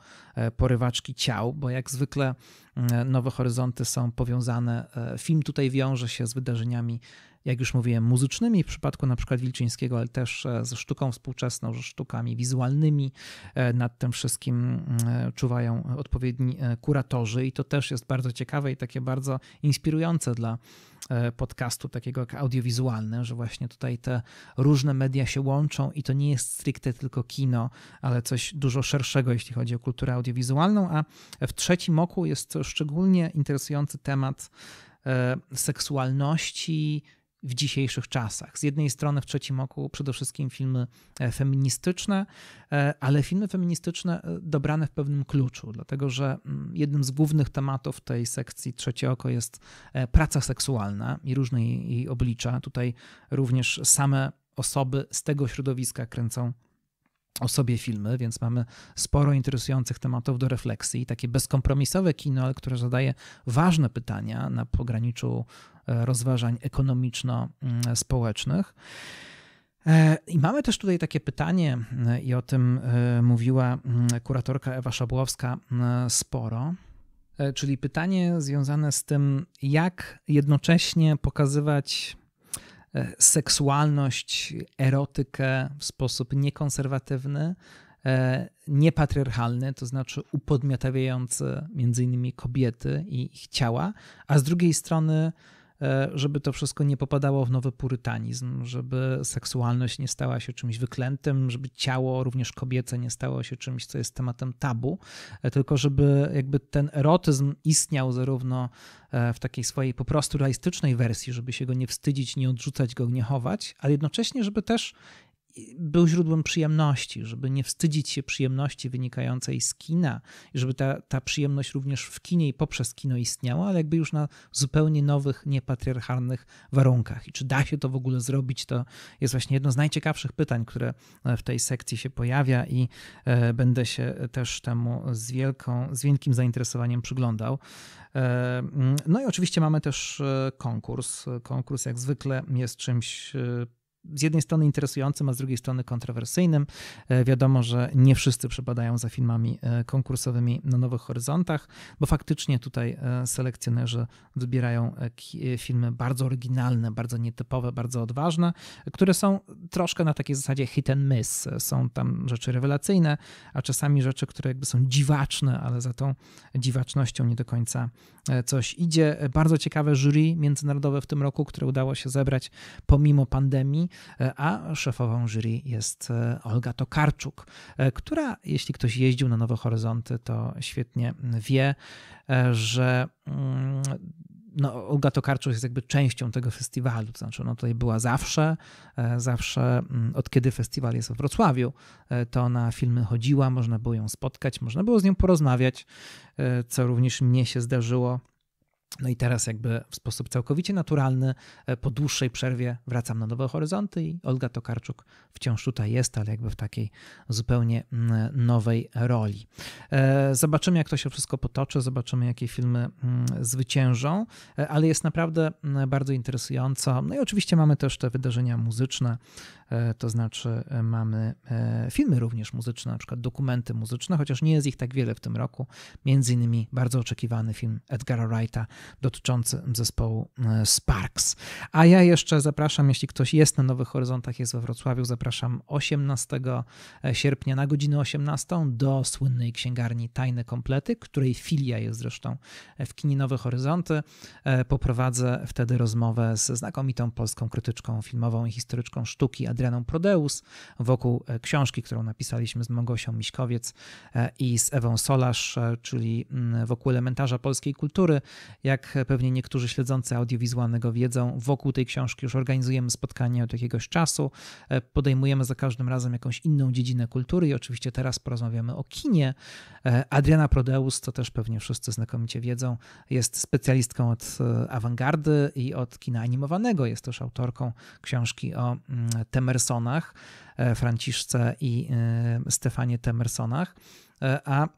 porywaczki ciał, bo jak zwykle mm, Nowe Horyzonty są powiązane, film tutaj wiąże się z wydarzeniami jak już mówiłem, muzycznymi w przypadku na przykład Wilczyńskiego, ale też e, ze sztuką współczesną, ze sztukami wizualnymi. E, nad tym wszystkim mm, e, czuwają odpowiedni kuratorzy i to też jest bardzo ciekawe i takie bardzo inspirujące dla podcastu takiego jak audiowizualne, że właśnie tutaj te różne media się łączą i to nie jest stricte tylko kino, ale coś dużo szerszego, jeśli chodzi o kulturę audiowizualną, a w trzecim oku jest szczególnie interesujący temat seksualności, w dzisiejszych czasach. Z jednej strony w trzecim oku przede wszystkim filmy e, feministyczne, e, ale filmy feministyczne e, dobrane w pewnym kluczu, dlatego że mm, jednym z głównych tematów tej sekcji trzecie oko jest praca seksualna i różne jej oblicza. Tutaj również same osoby z tego środowiska kręcą o sobie filmy, więc mamy sporo interesujących tematów do refleksji. Takie bezkompromisowe kino, ale które zadaje ważne pytania na pograniczu e, rozważań ekonomiczno-społecznych. Mm, e, I mamy też tutaj takie pytanie, e, i o tym mówiła mm, kuratorka Ewa Szabłowska mm, sporo, czyli pytanie związane z tym, jak jednocześnie pokazywać E, seksualność, erotykę w sposób niekonserwatywny, e, niepatriarchalny, to znaczy upodmiotawiający między innymi kobiety i ich ciała, a z drugiej strony E, żeby to wszystko nie popadało w nowy purytanizm, żeby seksualność nie stała się czymś wyklętym, żeby ciało, również kobiece, nie stało się czymś, co jest tematem tabu, e, tylko żeby jakby ten erotyzm istniał zarówno e, w takiej swojej po prostu realistycznej wersji, żeby się go nie wstydzić, nie odrzucać go, nie chować, ale jednocześnie, żeby też był źródłem przyjemności, żeby nie wstydzić się przyjemności wynikającej z kina i żeby ta, ta przyjemność również w kinie i poprzez kino istniała, ale jakby już na zupełnie nowych, niepatriarchalnych warunkach. I czy da się to w ogóle zrobić, to jest właśnie jedno z najciekawszych pytań, które e, w tej sekcji się pojawia i e, będę się też temu z, wielką, z wielkim zainteresowaniem przyglądał. E, mm, no i oczywiście mamy też konkurs. Konkurs jak zwykle jest czymś z jednej strony interesującym, a z drugiej strony kontrowersyjnym. E, wiadomo, że nie wszyscy przebadają za filmami e, konkursowymi na Nowych Horyzontach, bo faktycznie tutaj e, selekcjonerzy wybierają filmy bardzo oryginalne, bardzo nietypowe, bardzo odważne, które są troszkę na takiej zasadzie hit and miss. Są tam rzeczy rewelacyjne, a czasami rzeczy, które jakby są dziwaczne, ale za tą dziwacznością nie do końca coś idzie. Bardzo ciekawe jury międzynarodowe w tym roku, które udało się zebrać pomimo pandemii E, a szefową jury jest e, Olga Tokarczuk, e, która, jeśli ktoś jeździł na Nowe Horyzonty, to świetnie wie, że mm, no, Olga Tokarczuk jest jakby częścią tego festiwalu, to znaczy ona tutaj była zawsze, zawsze mm, od kiedy festiwal jest w Wrocławiu, to na filmy chodziła, można było ją spotkać, można było z nią porozmawiać, co również mnie się zdarzyło no i teraz jakby w sposób całkowicie naturalny e, po dłuższej przerwie wracam na Nowe Horyzonty i Olga Tokarczuk wciąż tutaj jest, ale jakby w takiej zupełnie mm, nowej roli. E, zobaczymy jak to się wszystko potoczy, zobaczymy jakie filmy mm, zwyciężą, e, ale jest naprawdę mm, bardzo interesująco. No i oczywiście mamy też te wydarzenia muzyczne, E, to znaczy e, mamy e, filmy również muzyczne, na przykład dokumenty muzyczne, chociaż nie jest ich tak wiele w tym roku. Między innymi bardzo oczekiwany film Edgara Wrighta dotyczący zespołu Sparks. A ja jeszcze zapraszam, jeśli ktoś jest na Nowych Horyzontach, jest we Wrocławiu, zapraszam 18 sierpnia na godzinę 18 do słynnej księgarni Tajne Komplety, której filia jest zresztą w kinie Nowe Horyzonty. Poprowadzę wtedy rozmowę z znakomitą polską krytyczką filmową i historyczką sztuki Adrianą Adrianą Prodeus, wokół e, książki, którą napisaliśmy z Małgosią Miśkowiec e, i z Ewą Solarz, e, czyli mm, wokół elementarza polskiej kultury. Jak pewnie niektórzy śledzący audiowizualnego wiedzą, wokół tej książki już organizujemy spotkanie od jakiegoś czasu. Podejmujemy za każdym razem jakąś inną dziedzinę kultury i oczywiście teraz porozmawiamy o kinie. Adriana Prodeus, to też pewnie wszyscy znakomicie wiedzą, jest specjalistką od awangardy i od kina animowanego. Jest też autorką książki o temacie mm, Temersonach, e, Franciszce i e, Stefanie Temersonach, e, a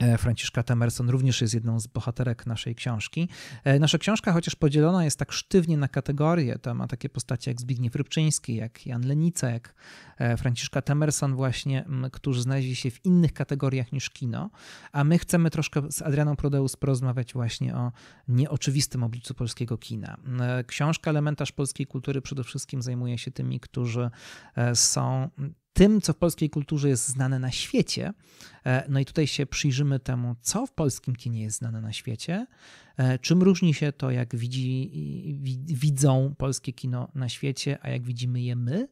E, Franciszka Temerson również jest jedną z bohaterek naszej książki. E, nasza książka, chociaż podzielona jest tak sztywnie na kategorie, to ma takie postacie jak Zbigniew Rybczyński, jak Jan Lenica, jak e, Franciszka Temerson właśnie, którzy znaleźli się w innych kategoriach niż kino, a my chcemy troszkę z Adrianą Prodeus porozmawiać właśnie o nieoczywistym obliczu polskiego kina. Książka Elementarz Polskiej Kultury przede wszystkim zajmuje się tymi, którzy są tym, co w polskiej kulturze jest znane na świecie. E, no i tutaj się przyjrzymy temu, co w polskim kinie jest znane na świecie, e, czym różni się to, jak widzi, widzą polskie kino na świecie, a jak widzimy je my.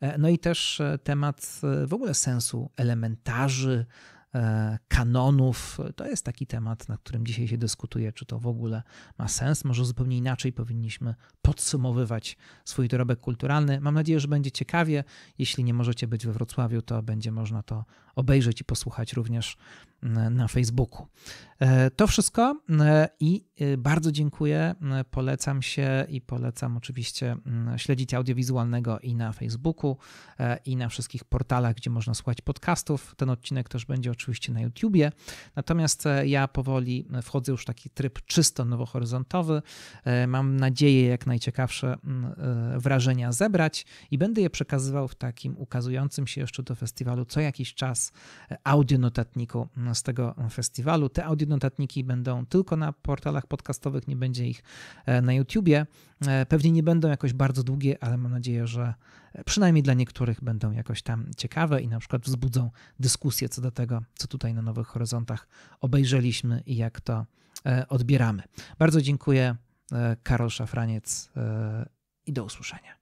E, no i też temat w ogóle sensu elementarzy, E, kanonów. To jest taki temat, nad którym dzisiaj się dyskutuje, czy to w ogóle ma sens. Może zupełnie inaczej powinniśmy podsumowywać swój dorobek kulturalny. Mam nadzieję, że będzie ciekawie. Jeśli nie możecie być we Wrocławiu, to będzie można to obejrzeć i posłuchać również na Facebooku. E, to wszystko e, i e, bardzo dziękuję. Polecam się i polecam oczywiście mm, śledzić audiowizualnego i na Facebooku, i na wszystkich portalach, gdzie można słuchać podcastów. Ten odcinek też będzie oczywiście na YouTubie. Natomiast ja powoli wchodzę już w taki tryb czysto nowohoryzontowy. Mam nadzieję, jak najciekawsze mm, wrażenia zebrać i będę je przekazywał w takim ukazującym się jeszcze do festiwalu co jakiś czas audionotatniku mm, z tego festiwalu. Te audionotatniki będą tylko na portalach podcastowych, nie będzie ich e, na YouTubie. E, pewnie nie będą jakoś bardzo długie, ale mam nadzieję, że e, przynajmniej dla niektórych będą jakoś tam ciekawe i na przykład wzbudzą dyskusję co do tego, co tutaj na Nowych Horyzontach obejrzeliśmy i jak to odbieramy. Bardzo dziękuję. Karol Szafraniec i do usłyszenia.